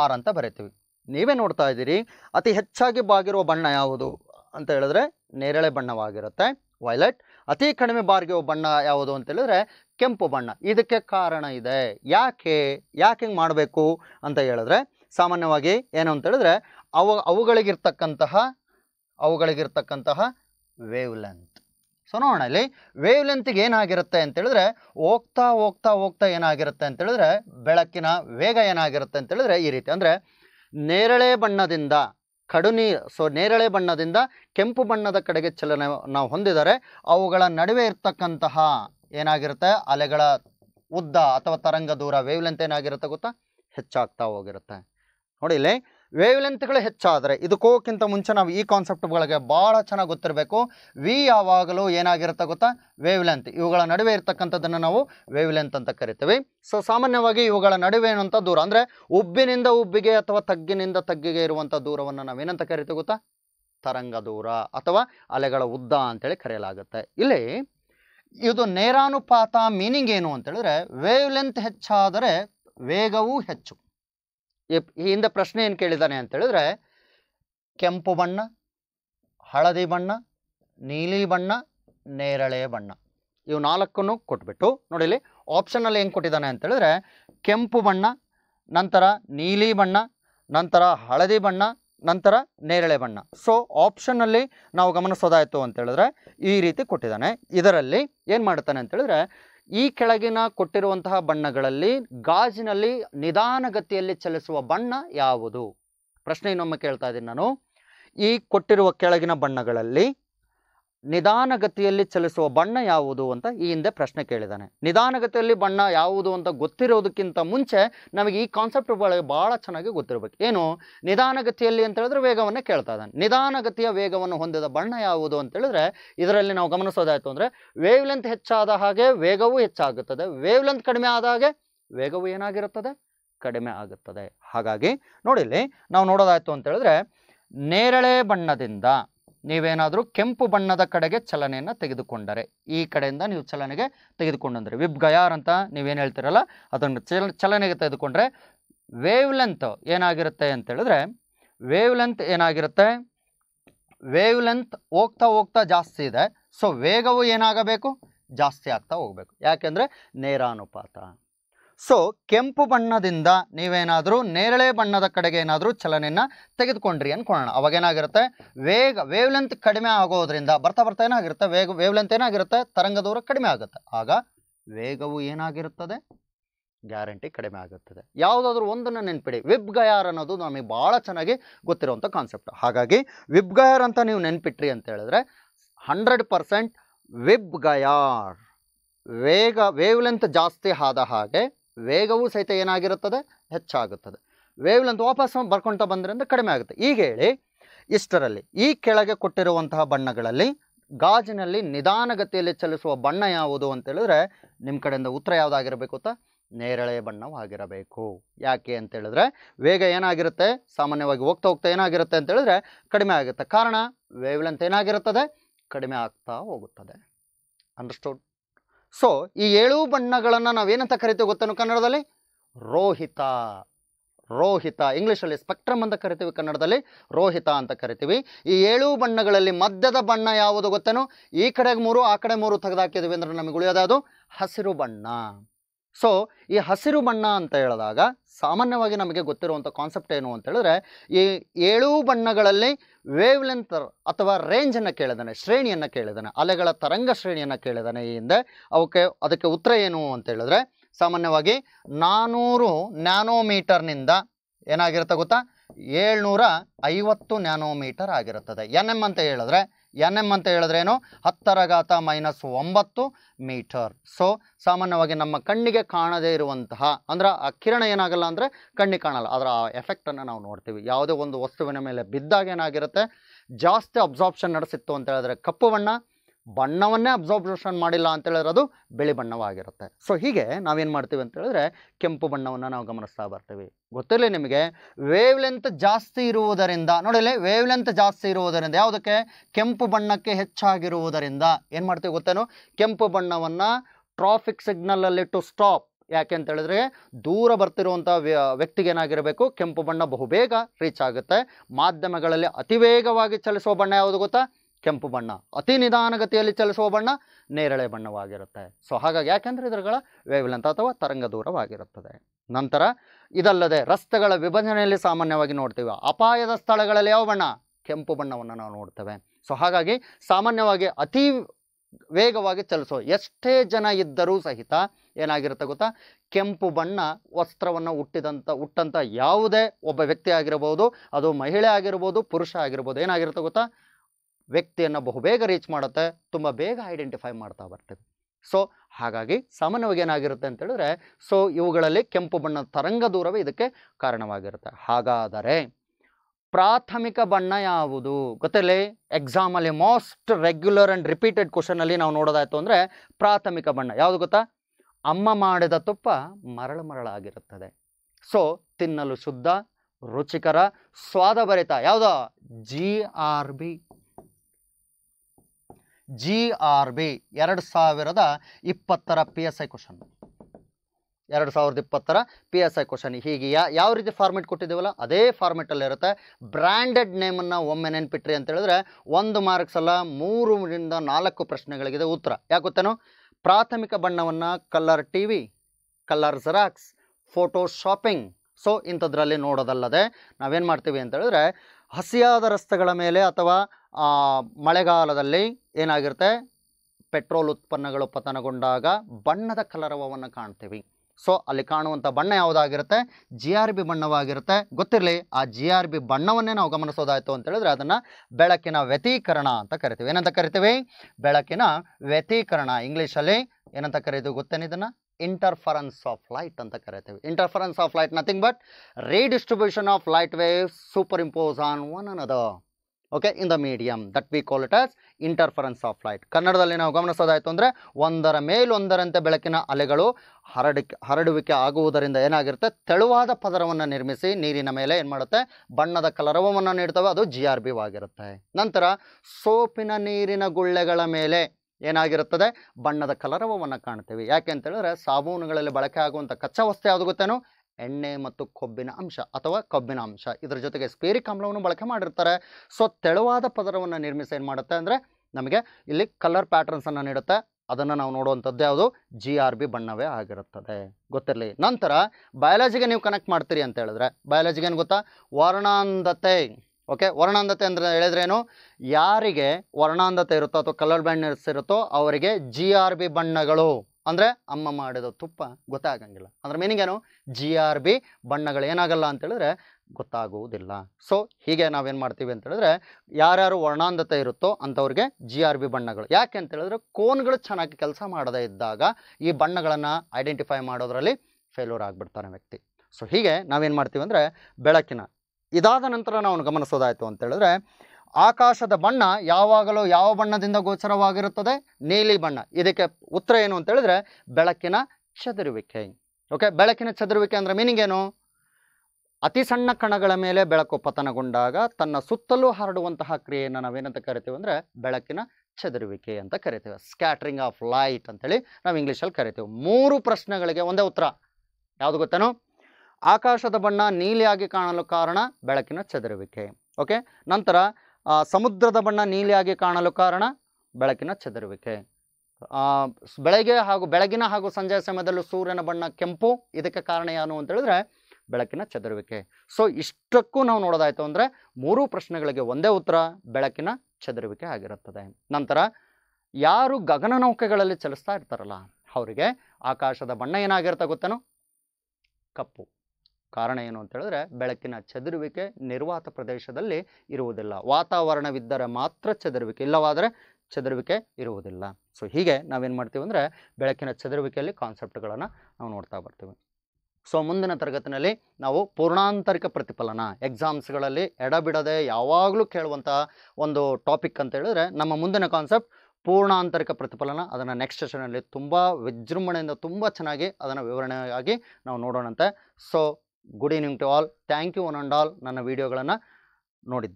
Speaker 1: ಆರ್ ಅಂತ ಬರಿತೀವಿ ನೀವೇ ನೋಡ್ತಾ ಇದ್ದೀರಿ ಅತಿ ಹೆಚ್ಚಾಗಿ ಬಾಗಿರುವ ಬಣ್ಣ ಯಾವುದು ಅಂತ ಹೇಳಿದ್ರೆ ನೇರಳೆ ಬಣ್ಣವಾಗಿರುತ್ತೆ ವೈಲೆಟ್ ಅತಿ ಕಡಿಮೆ ಬಾರಿಗೆ ಬಣ್ಣ ಯಾವುದು ಅಂತ ಹೇಳಿದ್ರೆ ಕೆಂಪು ಬಣ್ಣ ಇದಕ್ಕೆ ಕಾರಣ ಇದೆ ಯಾಕೆ ಯಾಕೆ ಹಿಂಗೆ ಮಾಡಬೇಕು ಅಂತ ಹೇಳಿದ್ರೆ ಸಾಮಾನ್ಯವಾಗಿ ಏನು ಅಂತ ಹೇಳಿದ್ರೆ ಅವು ಅವುಗಳಿಗಿರ್ತಕ್ಕಂತಹ ಅವುಗಳಿಗಿರ್ತಕ್ಕಂತಹ ವೇವ್ ಲೆಂತ್ ಸೊ ನೋಡೋಣ ಇಲ್ಲಿ ವೇವ್ ಲೆಂತ್ಗೆ ಏನಾಗಿರುತ್ತೆ ಅಂತೇಳಿದ್ರೆ ಹೋಗ್ತಾ ಹೋಗ್ತಾ ಹೋಗ್ತಾ ಏನಾಗಿರುತ್ತೆ ಅಂತೇಳಿದ್ರೆ ಬೆಳಕಿನ ವೇಗ ಏನಾಗಿರುತ್ತೆ ಅಂತೇಳಿದ್ರೆ ಈ ರೀತಿ ಅಂದರೆ ನೇರಳೆ ಬಣ್ಣದಿಂದ ನೀರು ಸೊ ನೇರಳೆ ಬಣ್ಣದಿಂದ ಕೆಂಪು ಬಣ್ಣದ ಕಡೆಗೆ ಚಲನೆ ನಾವು ಹೊಂದಿದರೆ ಅವುಗಳ ನಡುವೆ ಇರ್ತಕ್ಕಂತಹ ಏನಾಗಿರುತ್ತೆ ಅಲೆಗಳ ಉದ್ದ ಅಥವಾ ತರಂಗ ದೂರ ವೇವ್ ಲೆಂತ್ ಏನಾಗಿರುತ್ತೆ ಗೊತ್ತಾ ಹೆಚ್ಚಾಗ್ತಾ ಹೋಗಿರುತ್ತೆ ನೋಡಿ ಇಲ್ಲಿ ವೇವ್ಲೆಂತ್ಗಳು ಹೆಚ್ಚಾದರೆ ಇದಕ್ಕೋಕ್ಕಿಂತ ಮುಂಚೆ ನಾವು ಈ ಕಾನ್ಸೆಪ್ಟ್ಗಳಿಗೆ ಭಾಳ ಚೆನ್ನಾಗಿ ಗೊತ್ತಿರಬೇಕು ವಿ ಯಾವಾಗಲೂ ಏನಾಗಿರುತ್ತೆ ಗೊತ್ತಾ ವೇವ್ಲೆಂತ್ ಇವುಗಳ ನಡುವೆ ಇರತಕ್ಕಂಥದ್ದನ್ನು ನಾವು ವೇವ್ಲೆಂತ್ ಅಂತ ಕರಿತೀವಿ ಸೊ ಸಾಮಾನ್ಯವಾಗಿ ಇವುಗಳ ನಡುವೆ ಏನಂತ ದೂರ ಅಂದರೆ ಉಬ್ಬಿನಿಂದ ಉಬ್ಬಿಗೆ ಅಥವಾ ತಗ್ಗಿನಿಂದ ತಗ್ಗಿಗೆ ಇರುವಂಥ ದೂರವನ್ನು ನಾವೇನಂತ ಕರಿತೀವಿ ಗೊತ್ತಾ ತರಂಗ ದೂರ ಅಥವಾ ಅಲೆಗಳ ಉದ್ದ ಅಂತೇಳಿ ಕರೆಯಲಾಗುತ್ತೆ ಇಲ್ಲಿ ಇದು ನೇರಾನುಪಾತ ಮೀನಿಂಗ್ ಏನು ಅಂತೇಳಿದ್ರೆ ವೇವ್ಲೆಂತ್ ಹೆಚ್ಚಾದರೆ ವೇಗವೂ ಹೆಚ್ಚು ಈ ಹಿಂದೆ ಪ್ರಶ್ನೆ ಏನು ಕೇಳಿದ್ದಾನೆ ಅಂತೇಳಿದ್ರೆ ಕೆಂಪು ಬಣ್ಣ ಹಳದಿ ಬಣ್ಣ ನೀಲಿ ಬಣ್ಣ ನೇರಳೆ ಬಣ್ಣ ಇವು ನಾಲ್ಕನ್ನು ಕೊಟ್ಬಿಟ್ಟು ನೋಡಿಲಿ ಆಪ್ಷನಲ್ಲಿ ಹೆಂಗೆ ಕೊಟ್ಟಿದ್ದಾನೆ ಅಂತೇಳಿದ್ರೆ ಕೆಂಪು ಬಣ್ಣ ನಂತರ ನೀಲಿ ಬಣ್ಣ ನಂತರ ಹಳದಿ ಬಣ್ಣ ನಂತರ ನೇರಳೆ ಬಣ್ಣ ಸೊ ಆಪ್ಷನ್ನಲ್ಲಿ ನಾವು ಗಮನಿಸೋದಾಯಿತು ಅಂತೇಳಿದ್ರೆ ಈ ರೀತಿ ಕೊಟ್ಟಿದ್ದಾನೆ ಇದರಲ್ಲಿ ಏನು ಮಾಡ್ತಾನೆ ಅಂತೇಳಿದ್ರೆ ಈ ಕೆಳಗಿನ ಕೊಟ್ಟಿರುವಂತಹ ಬಣ್ಣಗಳಲ್ಲಿ ಗಾಜಿನಲ್ಲಿ ನಿಧಾನಗತಿಯಲ್ಲಿ ಚಲಿಸುವ ಬಣ್ಣ ಯಾವುದು ಪ್ರಶ್ನೆ ಇನ್ನೊಮ್ಮೆ ಕೇಳ್ತಾ ಇದ್ದೀನಿ ನಾನು ಈ ಕೊಟ್ಟಿರುವ ಕೆಳಗಿನ ಬಣ್ಣಗಳಲ್ಲಿ ನಿಧಾನಗತಿಯಲ್ಲಿ ಚಲಿಸುವ ಬಣ್ಣ ಯಾವುದು ಅಂತ ಈ ಹಿಂದೆ ಪ್ರಶ್ನೆ ಕೇಳಿದ್ದಾನೆ ನಿಧಾನಗತಿಯಲ್ಲಿ ಬಣ್ಣ ಯಾವುದು ಅಂತ ಗೊತ್ತಿರೋದಕ್ಕಿಂತ ಮುಂಚೆ ನಮಗೆ ಈ ಕಾನ್ಸೆಪ್ಟ್ ಒಳಗೆ ಭಾಳ ಚೆನ್ನಾಗಿ ಗೊತ್ತಿರಬೇಕು ಏನು ನಿಧಾನಗತಿಯಲ್ಲಿ ಅಂತ ಹೇಳಿದ್ರೆ ವೇಗವನ್ನು ಕೇಳ್ತಾ ಇದ್ದಾನೆ ನಿಧಾನಗತಿಯ ವೇಗವನ್ನು ಹೊಂದಿದ ಬಣ್ಣ ಯಾವುದು ಅಂತ ಹೇಳಿದ್ರೆ ಇದರಲ್ಲಿ ನಾವು ಗಮನಿಸೋದಾಯ್ತು ಅಂದರೆ ವೇವ್ ಲೆಂತ್ ಹೆಚ್ಚಾದ ಹಾಗೆ ವೇಗವೂ ಹೆಚ್ಚಾಗುತ್ತದೆ ವೇವ್ ಲೆಂತ್ ಕಡಿಮೆ ಆದ ಹಾಗೆ ವೇಗವು ಏನಾಗಿರುತ್ತದೆ ಕಡಿಮೆ ಆಗುತ್ತದೆ ಹಾಗಾಗಿ ನೋಡಿಲ್ಲಿ ನಾವು ನೋಡೋದಾಯಿತು ಅಂತ ಹೇಳಿದ್ರೆ ನೇರಳೆ ಬಣ್ಣದಿಂದ ನೀವೇನಾದರೂ ಕೆಂಪು ಬಣ್ಣದ ಕಡೆಗೆ ಚಲನೆಯನ್ನು ತೆಗೆದುಕೊಂಡರೆ ಈ ಕಡೆಯಿಂದ ನೀವು ಚಲನೆಗೆ ತೆಗೆದುಕೊಂಡಂದರೆ ವಿಬ್ ಗಯಾರ್ ಅಂತ ನೀವೇನು ಹೇಳ್ತೀರಲ್ಲ ಅದನ್ನು ಚಲ ಚಲನೆಗೆ ತೆಗೆದುಕೊಂಡ್ರೆ ವೇವ್ ಲೆಂತ್ ಏನಾಗಿರುತ್ತೆ ಅಂತೇಳಿದ್ರೆ ವೇವ್ ಲೆಂತ್ ಏನಾಗಿರುತ್ತೆ ವೇವ್ ಲೆಂತ್ ಹೋಗ್ತಾ ಹೋಗ್ತಾ ಜಾಸ್ತಿ ಇದೆ ಸೊ ವೇಗವು ಏನಾಗಬೇಕು ಜಾಸ್ತಿ ಆಗ್ತಾ ಹೋಗಬೇಕು ಯಾಕೆಂದರೆ ನೇರಾನುಪಾತ ಸೊ ಕೆಂಪು ಬಣ್ಣದಿಂದ ನೀವೇನಾದರೂ ನೇರಳೆ ಬಣ್ಣದ ಕಡೆಗೆ ಏನಾದರೂ ಚಲನೆಯನ್ನು ತೆಗೆದುಕೊಂಡ್ರಿ ಅಂದ್ಕೊಳ್ಳೋಣ ಅವಾಗೇನಾಗಿರುತ್ತೆ ವೇಗ ವೇವ್ಲೆಂತ್ ಕಡಿಮೆ ಆಗೋದ್ರಿಂದ ಬರ್ತಾ ಬರ್ತಾ ಏನಾಗಿರುತ್ತೆ ವೇಗ ವೇವ್ಲೆಂತ್ ಏನಾಗಿರುತ್ತೆ ತರಂಗ ದೂರ ಕಡಿಮೆ ಆಗುತ್ತೆ ಆಗ ವೇಗವು ಏನಾಗಿರುತ್ತದೆ ಗ್ಯಾರಂಟಿ ಕಡಿಮೆ ಆಗುತ್ತದೆ ಯಾವುದಾದ್ರೂ ಒಂದನ್ನು ನೆನ್ಪಿಡಿ ವಿಬ್ ಗಯಾರ್ ಅನ್ನೋದು ನಮಗೆ ಭಾಳ ಚೆನ್ನಾಗಿ ಗೊತ್ತಿರುವಂಥ ಕಾನ್ಸೆಪ್ಟ್ ಹಾಗಾಗಿ ವಿಬ್ ಗಯಾರ್ ಅಂತ ನೀವು ನೆನ್ಪಿಟ್ರಿ ಅಂತ ಹೇಳಿದ್ರೆ ಹಂಡ್ರೆಡ್ ಪರ್ಸೆಂಟ್ ಗಯಾರ್ ವೇಗ ವೇವ್ಲೆಂತ್ ಜಾಸ್ತಿ ಆದ ಹಾಗೆ ವೇಗವೂ ಸಹಿತ ಏನಾಗಿರುತ್ತದೆ ಹೆಚ್ಚಾಗುತ್ತದೆ ವೇವ್ ಲೆಂತ್ ವಾಪಸ್ ಬರ್ಕೊಳ್ತಾ ಅಂದರೆ ಕಡಿಮೆ ಆಗುತ್ತೆ ಈಗ ಹೇಳಿ ಇಷ್ಟರಲ್ಲಿ ಈ ಕೆಳಗೆ ಕೊಟ್ಟಿರುವಂತಹ ಬಣ್ಣಗಳಲ್ಲಿ ಗಾಜಿನಲ್ಲಿ ನಿಧಾನಗತಿಯಲ್ಲಿ ಚಲಿಸುವ ಬಣ್ಣ ಯಾವುದು ಅಂತೇಳಿದ್ರೆ ನಿಮ್ಮ ಕಡೆಯಿಂದ ಉತ್ತರ ಯಾವುದಾಗಿರಬೇಕು ಅಂತ ನೇರಳೆ ಬಣ್ಣವಾಗಿರಬೇಕು ಯಾಕೆ ಅಂತೇಳಿದ್ರೆ ವೇಗ ಏನಾಗಿರುತ್ತೆ ಸಾಮಾನ್ಯವಾಗಿ ಹೋಗ್ತಾ ಹೋಗ್ತಾ ಏನಾಗಿರುತ್ತೆ ಅಂತೇಳಿದ್ರೆ ಕಡಿಮೆ ಆಗುತ್ತೆ ಕಾರಣ ವೇವ್ಲೆಂತ್ ಏನಾಗಿರುತ್ತದೆ ಕಡಿಮೆ ಆಗ್ತಾ ಹೋಗುತ್ತದೆ ಅಂಡರ್ಸ್ಟೂಡ್ ಸೊ ಈ ಏಳು ಬಣ್ಣಗಳನ್ನು ನಾವೇನಂತ ಕರಿತೀವಿ ಗೊತ್ತೇನು ಕನ್ನಡದಲ್ಲಿ ರೋಹಿತ ರೋಹಿತ ಇಂಗ್ಲೀಷಲ್ಲಿ ಸ್ಪೆಕ್ಟ್ರಮ್ ಅಂತ ಕರಿತೀವಿ ಕನ್ನಡದಲ್ಲಿ ರೋಹಿತ ಅಂತ ಕರಿತೀವಿ ಈ ಏಳು ಬಣ್ಣಗಳಲ್ಲಿ ಮಧ್ಯದ ಬಣ್ಣ ಯಾವುದು ಗೊತ್ತೇನು ಈ ಕಡೆಗೆ ಮೂರು ಆ ಕಡೆ ಮೂರು ತೆಗೆದಾಕಿದ್ದೀವಿ ಅಂದರೆ ನಮಗೆ ಉಳಿಯೋದು ಅದು ಹಸಿರು ಬಣ್ಣ ಸೊ ಈ ಹಸಿರು ಬಣ್ಣ ಅಂತ ಹೇಳಿದಾಗ ಸಾಮಾನ್ಯವಾಗಿ ನಮಗೆ ಗೊತ್ತಿರುವಂಥ ಕಾನ್ಸೆಪ್ಟ್ ಏನು ಅಂತ ಹೇಳಿದ್ರೆ ಈ ಏಳು ಬಣ್ಣಗಳಲ್ಲಿ ವೇವ್ ಅಥವಾ ರೇಂಜನ್ನು ಕೇಳಿದಾನೆ ಶ್ರೇಣಿಯನ್ನು ಕೇಳಿದಾನೆ ಅಲೆಗಳ ತರಂಗ ಶ್ರೇಣಿಯನ್ನು ಕೇಳಿದಾನೆ ಈ ಹಿಂದೆ ಅವಕ್ಕೆ ಅದಕ್ಕೆ ಉತ್ತರ ಏನು ಅಂತ ಹೇಳಿದ್ರೆ ಸಾಮಾನ್ಯವಾಗಿ ನಾನೂರು ನ್ಯಾನೋಮೀಟರ್ನಿಂದ ಏನಾಗಿರುತ್ತೆ ಗೊತ್ತಾ ಏಳ್ನೂರ ಐವತ್ತು ನ್ಯಾನೋಮೀಟರ್ ಆಗಿರುತ್ತದೆ ಎನ್ ಎಮ್ ಅಂತ ಹೇಳಿದ್ರೆ ಎನ್ ಎಮ್ ಅಂತ ಹೇಳಿದ್ರೇನು ಹತ್ತರ ಘಾತ ಮೈನಸ್ ಒಂಬತ್ತು ಮೀಟರ್ ಸೊ ಸಾಮಾನ್ಯವಾಗಿ ನಮ್ಮ ಕಣ್ಣಿಗೆ ಕಾಣದೇ ಇರುವಂತಹ ಅಂದ್ರೆ ಆ ಕಿರಣ ಏನಾಗಲ್ಲ ಅಂದರೆ ಕಣ್ಣಿಗೆ ಕಾಣಲ್ಲ ಅದರ ಆ ಎಫೆಕ್ಟನ್ನು ನಾವು ನೋಡ್ತೀವಿ ಯಾವುದೇ ಒಂದು ವಸ್ತುವಿನ ಮೇಲೆ ಬಿದ್ದಾಗ ಏನಾಗಿರುತ್ತೆ ಜಾಸ್ತಿ ಅಬ್ಸಾರ್ಪ್ಷನ್ ನಡೆಸಿತ್ತು ಅಂತ ಹೇಳಿದ್ರೆ ಕಪ್ಪು ಬಣ್ಣ ಬಣ್ಣವನ್ನೇ ಅಬ್ಸಾರ್ಬ್ಷನ್ ಮಾಡಿಲ್ಲ ಅಂತ ಹೇಳಿದ್ರೆ ಅದು ಬಿಳಿ ಬಣ್ಣವಾಗಿರುತ್ತೆ ಸೊ ಹೀಗೆ ನಾವೇನು ಮಾಡ್ತೀವಿ ಅಂತ ಹೇಳಿದ್ರೆ ಕೆಂಪು ಬಣ್ಣವನ್ನು ನಾವು ಗಮನಿಸ್ತಾ ಬರ್ತೀವಿ ಗೊತ್ತಿರಲಿ ನಿಮಗೆ ವೇವ್ ಲೆಂತ್ ಜಾಸ್ತಿ ಇರುವುದರಿಂದ ನೋಡಿಲಿ ವೇವ್ ಲೆಂತ್ ಜಾಸ್ತಿ ಇರುವುದರಿಂದ ಯಾವುದಕ್ಕೆ ಕೆಂಪು ಬಣ್ಣಕ್ಕೆ ಹೆಚ್ಚಾಗಿರುವುದರಿಂದ ಏನು ಮಾಡ್ತೀವಿ ಗೊತ್ತೇನು ಕೆಂಪು ಬಣ್ಣವನ್ನು ಟ್ರಾಫಿಕ್ ಸಿಗ್ನಲಲ್ಲಿ ಟು ಸ್ಟಾಪ್ ಯಾಕೆ ಅಂತ ಹೇಳಿದ್ರೆ ದೂರ ಬರ್ತಿರುವಂಥ ವ್ಯಕ್ತಿಗೆ ಏನಾಗಿರಬೇಕು ಕೆಂಪು ಬಣ್ಣ ಬಹುಬೇಗ ರೀಚ್ ಆಗುತ್ತೆ ಮಾಧ್ಯಮಗಳಲ್ಲಿ ಅತಿ ವೇಗವಾಗಿ ಚಲಿಸುವ ಬಣ್ಣ ಯಾವುದು ಗೊತ್ತಾ ಕೆಂಪು ಬಣ್ಣ ಅತಿ ನಿಧಾನಗತಿಯಲ್ಲಿ ಚಲಿಸುವ ಬಣ್ಣ ನೇರಳೆ ಬಣ್ಣವಾಗಿರುತ್ತೆ ಸೊ ಹಾಗಾಗಿ ಯಾಕೆಂದರೆ ಇದರಗಳ ವೇವ್ಲೆಂತ್ ಅಥವಾ ತರಂಗ ದೂರವಾಗಿರುತ್ತದೆ ನಂತರ ಇದಲ್ಲದೆ ರಸ್ತೆಗಳ ವಿಭಜನೆಯಲ್ಲಿ ಸಾಮಾನ್ಯವಾಗಿ ನೋಡ್ತೀವಿ ಅಪಾಯದ ಸ್ಥಳಗಳಲ್ಲಿ ಯಾವ ಬಣ್ಣ ಕೆಂಪು ಬಣ್ಣವನ್ನು ನಾವು ನೋಡ್ತೇವೆ ಸೊ ಹಾಗಾಗಿ ಸಾಮಾನ್ಯವಾಗಿ ಅತಿ ವೇಗವಾಗಿ ಚಲಿಸೋ ಎಷ್ಟೇ ಜನ ಇದ್ದರೂ ಸಹಿತ ಏನಾಗಿರುತ್ತೆ ಗೊತ್ತಾ ಕೆಂಪು ಬಣ್ಣ ವಸ್ತ್ರವನ್ನು ಹುಟ್ಟಿದಂಥ ಹುಟ್ಟಂಥ ಯಾವುದೇ ಒಬ್ಬ ವ್ಯಕ್ತಿ ಆಗಿರ್ಬೋದು ಅದು ಮಹಿಳೆ ಆಗಿರ್ಬೋದು ಪುರುಷ ಆಗಿರ್ಬೋದು ಏನಾಗಿರುತ್ತೆ ಗೊತ್ತಾ ವ್ಯಕ್ತಿಯನ್ನು ಬಹುಬೇಗ ರೀಚ್ ಮಾಡುತ್ತೆ ತುಂಬ ಬೇಗ ಐಡೆಂಟಿಫೈ ಮಾಡ್ತಾ ಬರ್ತೇವೆ ಸೊ ಹಾಗಾಗಿ ಸಾಮಾನ್ಯವಾಗಿ ಏನಾಗಿರುತ್ತೆ ಅಂತ ಹೇಳಿದ್ರೆ ಸೊ ಇವುಗಳಲ್ಲಿ ಕೆಂಪು ಬಣ್ಣದ ತರಂಗ ದೂರವೇ ಇದಕ್ಕೆ ಕಾರಣವಾಗಿರುತ್ತೆ ಹಾಗಾದರೆ ಪ್ರಾಥಮಿಕ ಬಣ್ಣ ಯಾವುದು ಗೊತ್ತಲ್ಲಿ ಎಕ್ಸಾಮಲ್ಲಿ ಮೋಸ್ಟ್ ರೆಗ್ಯುಲರ್ ಆ್ಯಂಡ್ ರಿಪೀಟೆಡ್ ಕ್ವಶನಲ್ಲಿ ನಾವು ನೋಡೋದಾಯಿತು ಅಂದರೆ ಪ್ರಾಥಮಿಕ ಬಣ್ಣ ಯಾವುದು ಗೊತ್ತಾ ಅಮ್ಮ ಮಾಡಿದ ತುಪ್ಪ ಮರಳ ಮರಳಾಗಿರುತ್ತದೆ ಸೊ ತಿನ್ನಲು ಶುದ್ಧ ರುಚಿಕರ ಸ್ವಾದಭರಿತ ಯಾವುದೋ G R B G R B ಎರಡು ಸಾವಿರದ ಇಪ್ಪತ್ತರ ಪಿ ಎಸ್ ಐ ಕ್ವಶನ್ ಎರಡು ಸಾವಿರದ ಇಪ್ಪತ್ತರ ಪಿ ಎಸ್ ಐ ಕ್ವಶನ್ ಹೀಗೆ ಯಾವ ರೀತಿ ಫಾರ್ಮೆಟ್ ಕೊಟ್ಟಿದ್ದೀವಲ್ಲ ಅದೇ ಇರುತ್ತೆ ಬ್ರ್ಯಾಂಡೆಡ್ ನೇಮನ್ನು ಒಮ್ಮೆ ನೆನ್ಪಿಟ್ರಿ ಅಂತ ಹೇಳಿದ್ರೆ ಒಂದು ಮಾರ್ಕ್ಸ್ ಅಲ್ಲ ಮೂರರಿಂದ ನಾಲ್ಕು ಪ್ರಶ್ನೆಗಳಿಗಿದೆ ಉತ್ತರ ಯಾಕೆ ಪ್ರಾಥಮಿಕ ಬಣ್ಣವನ್ನು colour T V colour xerox photo shopping so ಇಂಥದ್ರಲ್ಲಿ ನೋಡೋದಲ್ಲದೆ ನಾವೇನು ಮಾಡ್ತೀವಿ ಅಂತ ಹೇಳಿದ್ರೆ ಹಸಿಯಾದ ರಸ್ತೆಗಳ ಮೇಲೆ ಅಥವಾ ಮಳೆಗಾಲದಲ್ಲಿ ಏನಾಗಿರುತ್ತೆ ಪೆಟ್ರೋಲ್ ಉತ್ಪನ್ನಗಳು ಪತನಗೊಂಡಾಗ ಬಣ್ಣದ ಕಲರವವನ್ನು ಕಾಣ್ತೀವಿ ಸೊ ಅಲ್ಲಿ ಕಾಣುವಂಥ ಬಣ್ಣ ಯಾವುದಾಗಿರುತ್ತೆ ಜಿ ಆರ್ ಬಿ ಬಣ್ಣವಾಗಿರುತ್ತೆ ಗೊತ್ತಿರಲಿ ಆ ಜಿ ಆರ್ ಬಿ ಬಣ್ಣವನ್ನೇ ನಾವು ಗಮನಿಸೋದಾಯಿತು ಅಂತ ಹೇಳಿದ್ರೆ ಅದನ್ನು ಬೆಳಕಿನ ವ್ಯತೀಕರಣ ಅಂತ ಕರಿತೀವಿ ಏನಂತ ಕರಿತೀವಿ ಬೆಳಕಿನ ವ್ಯತೀಕರಣ ಇಂಗ್ಲೀಷಲ್ಲಿ ಏನಂತ ಕರೀತೀವಿ ಗೊತ್ತೇನೆ ಇದನ್ನು ಇಂಟರ್ಫರೆನ್ಸ್ ಆಫ್ ಲೈಟ್ ಅಂತ ಕರಿತೀವಿ interference of light nothing but redistribution of light waves superimpose on one ಅನ್ನೋದು okay in the medium that we call it as interference of light ಕನ್ನಡದಲ್ಲಿ ನಾವು ಗಮನಿಸೋದಾಯಿತು ಅಂದರೆ ಒಂದರ ಮೇಲೊಂದರಂತೆ ಬೆಳಕಿನ ಅಲೆಗಳು ಹರಡಿಕೆ ಹರಡುವಿಕೆ ಆಗುವುದರಿಂದ ಏನಾಗಿರುತ್ತೆ ತೆಳುವಾದ ಪದರವನ್ನು ನಿರ್ಮಿಸಿ ನೀರಿನ ಮೇಲೆ ಏನು ಮಾಡುತ್ತೆ ಬಣ್ಣದ ಕಲರವವನ್ನು ನೀಡ್ತವೆ ಅದು ಜಿ ಆರ್ ಬಿವಾಗಿರುತ್ತೆ ನಂತರ ಸೋಪಿನ ನೀರಿನ ಗುಳ್ಳೆಗಳ ಮೇಲೆ ಏನಾಗಿರುತ್ತದೆ ಬಣ್ಣದ ಕಲರವವನ್ನು ಕಾಣ್ತೀವಿ ಯಾಕೆ ಅಂತೇಳಿದ್ರೆ ಸಾಬೂನುಗಳಲ್ಲಿ ಬಳಕೆ ಆಗುವಂಥ ಕಚ್ಚಾ ವಸ್ತು ಯಾವುದು ಗೊತ್ತೇನು ಎಣ್ಣೆ ಮತ್ತು ಕೊಬ್ಬಿನ ಅಂಶ ಅಥವಾ ಕಬ್ಬಿನ ಅಂಶ ಇದರ ಜೊತೆಗೆ ಸ್ಪೇರಿಕ್ ಆಮ್ಲವನ್ನು ಬಳಕೆ ಮಾಡಿರ್ತಾರೆ ಸೊ ತೆಳುವಾದ ಪದರವನ್ನು ನಿರ್ಮಿಸಿ ಏನು ಮಾಡುತ್ತೆ ಅಂದರೆ ನಮಗೆ ಇಲ್ಲಿ ಕಲರ್ ಪ್ಯಾಟರ್ನ್ಸನ್ನು ನೀಡುತ್ತೆ ಅದನ್ನು ನಾವು ನೋಡುವಂಥದ್ದು ಯಾವುದು ಜಿ ಆರ್ ಬಿ ಬಣ್ಣವೇ ಆಗಿರುತ್ತದೆ ಗೊತ್ತಿರಲಿ ನಂತರ ಬಯಾಲಜಿಗೆ ನೀವು ಕನೆಕ್ಟ್ ಮಾಡ್ತೀರಿ ಅಂತ ಹೇಳಿದ್ರೆ ಬಯಾಲಜಿಗೆ ಏನು ಗೊತ್ತಾ ವರ್ಣಾಂಧತೆ ಓಕೆ ವರ್ಣಾಂಧತೆ ಅಂದರೆ ಹೇಳಿದ್ರೇನು ಯಾರಿಗೆ ವರ್ಣಾಂಧತೆ ಇರುತ್ತೋ ಅಥವಾ ಕಲರ್ ಬ್ಯಾಂಡ್ನೆಸ್ ಇರುತ್ತೋ ಅವರಿಗೆ ಜಿ ಆರ್ ಬಿ ಬಣ್ಣಗಳು ಅಂದರೆ ಅಮ್ಮ ಮಾಡಿದ ತುಪ್ಪ ಗೊತ್ತಾಗಂಗಿಲ್ಲ ಅಂದ್ರೆ ಮೀನಿಂಗ್ ಏನು ಜಿ ಆರ್ ಬಿ ಬಣ್ಣಗಳು ಏನಾಗಲ್ಲ ಅಂತೇಳಿದ್ರೆ ಗೊತ್ತಾಗುವುದಿಲ್ಲ ಸೊ ಹೀಗೆ ನಾವೇನು ಮಾಡ್ತೀವಿ ಅಂತೇಳಿದ್ರೆ ಯಾರ್ಯಾರು ವರ್ಣಾಂಧತೆ ಇರುತ್ತೋ ಅಂಥವ್ರಿಗೆ ಜಿ ಆರ್ ಬಿ ಬಣ್ಣಗಳು ಯಾಕೆ ಅಂತೇಳಿದ್ರೆ ಕೋನ್ಗಳು ಚೆನ್ನಾಗಿ ಕೆಲಸ ಮಾಡದೇ ಇದ್ದಾಗ ಈ ಬಣ್ಣಗಳನ್ನು ಐಡೆಂಟಿಫೈ ಮಾಡೋದ್ರಲ್ಲಿ ಫೇಲ್ಯೂರ್ ಆಗಿಬಿಡ್ತಾನೆ ವ್ಯಕ್ತಿ ಸೊ ಹೀಗೆ ನಾವೇನು ಮಾಡ್ತೀವಿ ಅಂದರೆ ಬೆಳಕಿನ ಇದಾದ ನಂತರ ನಾವು ಗಮನಿಸೋದಾಯಿತು ಅಂತೇಳಿದ್ರೆ ಆಕಾಶದ ಬಣ್ಣ ಯಾವಾಗಲೂ ಯಾವ ಬಣ್ಣದಿಂದ ಗೋಚರವಾಗಿರುತ್ತದೆ ನೀಲಿ ಬಣ್ಣ ಇದಕ್ಕೆ ಉತ್ತರ ಏನು ಅಂತ ಹೇಳಿದ್ರೆ ಬೆಳಕಿನ ಚದುರುವಿಕೆ ಓಕೆ ಬೆಳಕಿನ ಚದುರುವಿಕೆ ಅಂದರೆ ಮೀನಿಂಗ್ ಏನು ಅತಿ ಸಣ್ಣ ಕಣಗಳ ಮೇಲೆ ಬೆಳಕು ಪತನಗೊಂಡಾಗ ತನ್ನ ಸುತ್ತಲೂ ಹರಡುವಂತಹ ಕ್ರಿಯೆಯನ್ನು ನಾವೇನಂತ ಕರಿತೀವಿ ಅಂದರೆ ಬೆಳಕಿನ ಚದುರುವಿಕೆ ಅಂತ ಕರಿತೀವಿ ಸ್ಕ್ಯಾಟ್ರಿಂಗ್ ಆಫ್ ಲೈಟ್ ಅಂತೇಳಿ ನಾವು ಇಂಗ್ಲೀಷಲ್ಲಿ ಕರಿತೀವಿ ಮೂರು ಪ್ರಶ್ನೆಗಳಿಗೆ ಒಂದೇ ಉತ್ತರ ಯಾವುದು ಗೊತ್ತೇನು ಆಕಾಶದ ಬಣ್ಣ ನೀಲಿಯಾಗಿ ಕಾಣಲು ಕಾರಣ ಬೆಳಕಿನ ಚದುರುವಿಕೆ ಓಕೆ ನಂತರ ಸಮುದ್ರದ ಬಣ್ಣ ನೀಲಿಯಾಗಿ ಕಾಣಲು ಕಾರಣ ಬೆಳಕಿನ ಚದುರುವಿಕೆ ಬೆಳಗ್ಗೆ ಹಾಗೂ ಬೆಳಗಿನ ಹಾಗೂ ಸಂಜೆ ಸಮಯದಲ್ಲೂ ಸೂರ್ಯನ ಬಣ್ಣ ಕೆಂಪು ಇದಕ್ಕೆ ಕಾರಣ ಏನು ಅಂತೇಳಿದ್ರೆ ಬೆಳಕಿನ ಚದುರುವಿಕೆ ಸೊ ಇಷ್ಟಕ್ಕೂ ನಾವು ನೋಡೋದಾಯಿತು ಅಂದರೆ ಮೂರು ಪ್ರಶ್ನೆಗಳಿಗೆ ಒಂದೇ ಉತ್ತರ ಬೆಳಕಿನ ಚದುರುವಿಕೆ ಆಗಿರುತ್ತದೆ ನಂತರ ಯಾರು ಗಗನ ನೌಕೆಗಳಲ್ಲಿ ಚಲಿಸ್ತಾ ಇರ್ತಾರಲ್ಲ ಅವರಿಗೆ ಆಕಾಶದ ಬಣ್ಣ ಏನಾಗಿರುತ್ತೆ ಗೊತ್ತೇನೋ ಕಪ್ಪು ಕಾರಣ ಏನು ಅಂತ ಹೇಳಿದ್ರೆ ಬೆಳಕಿನ ಚದುರುವಿಕೆ ನಿರ್ವಾತ ಪ್ರದೇಶದಲ್ಲಿ ಇರುವುದಿಲ್ಲ ವಾತಾವರಣವಿದ್ದರೆ ಮಾತ್ರ ಚದುರುವಿಕೆ ಇಲ್ಲವಾದರೆ ಚದುರುವಿಕೆ ಇರುವುದಿಲ್ಲ ಸೊ ಹೀಗೆ ನಾವೇನು ಮಾಡ್ತೀವಿ ಅಂದರೆ ಬೆಳಕಿನ ಚದುರುವಿಕೆಯಲ್ಲಿ ಕಾನ್ಸೆಪ್ಟ್ಗಳನ್ನು ನಾವು ನೋಡ್ತಾ ಬರ್ತೀವಿ ಸೊ ಮುಂದಿನ ತರಗತಿನಲ್ಲಿ ನಾವು ಪೂರ್ಣಾಂತರಿಕ ಪ್ರತಿಫಲನ ಎಕ್ಸಾಮ್ಸ್ಗಳಲ್ಲಿ ಎಡಬಿಡದೆ ಯಾವಾಗಲೂ ಕೇಳುವಂತಹ ಒಂದು ಟಾಪಿಕ್ ಅಂತ ಹೇಳಿದ್ರೆ ನಮ್ಮ ಮುಂದಿನ ಕಾನ್ಸೆಪ್ಟ್ ಪೂರ್ಣಾಂತರಿಕ ಪ್ರತಿಫಲನ ಅದನ್ನು ನೆಕ್ಸ್ಟ್ ಸೆಷನಲ್ಲಿ ತುಂಬ ವಿಜೃಂಭಣೆಯಿಂದ ತುಂಬ ಚೆನ್ನಾಗಿ ಅದನ್ನು ವಿವರಣೆಯಾಗಿ ನಾವು ನೋಡೋಣಂತೆ so Good evening to all. Thank you one and all. Nana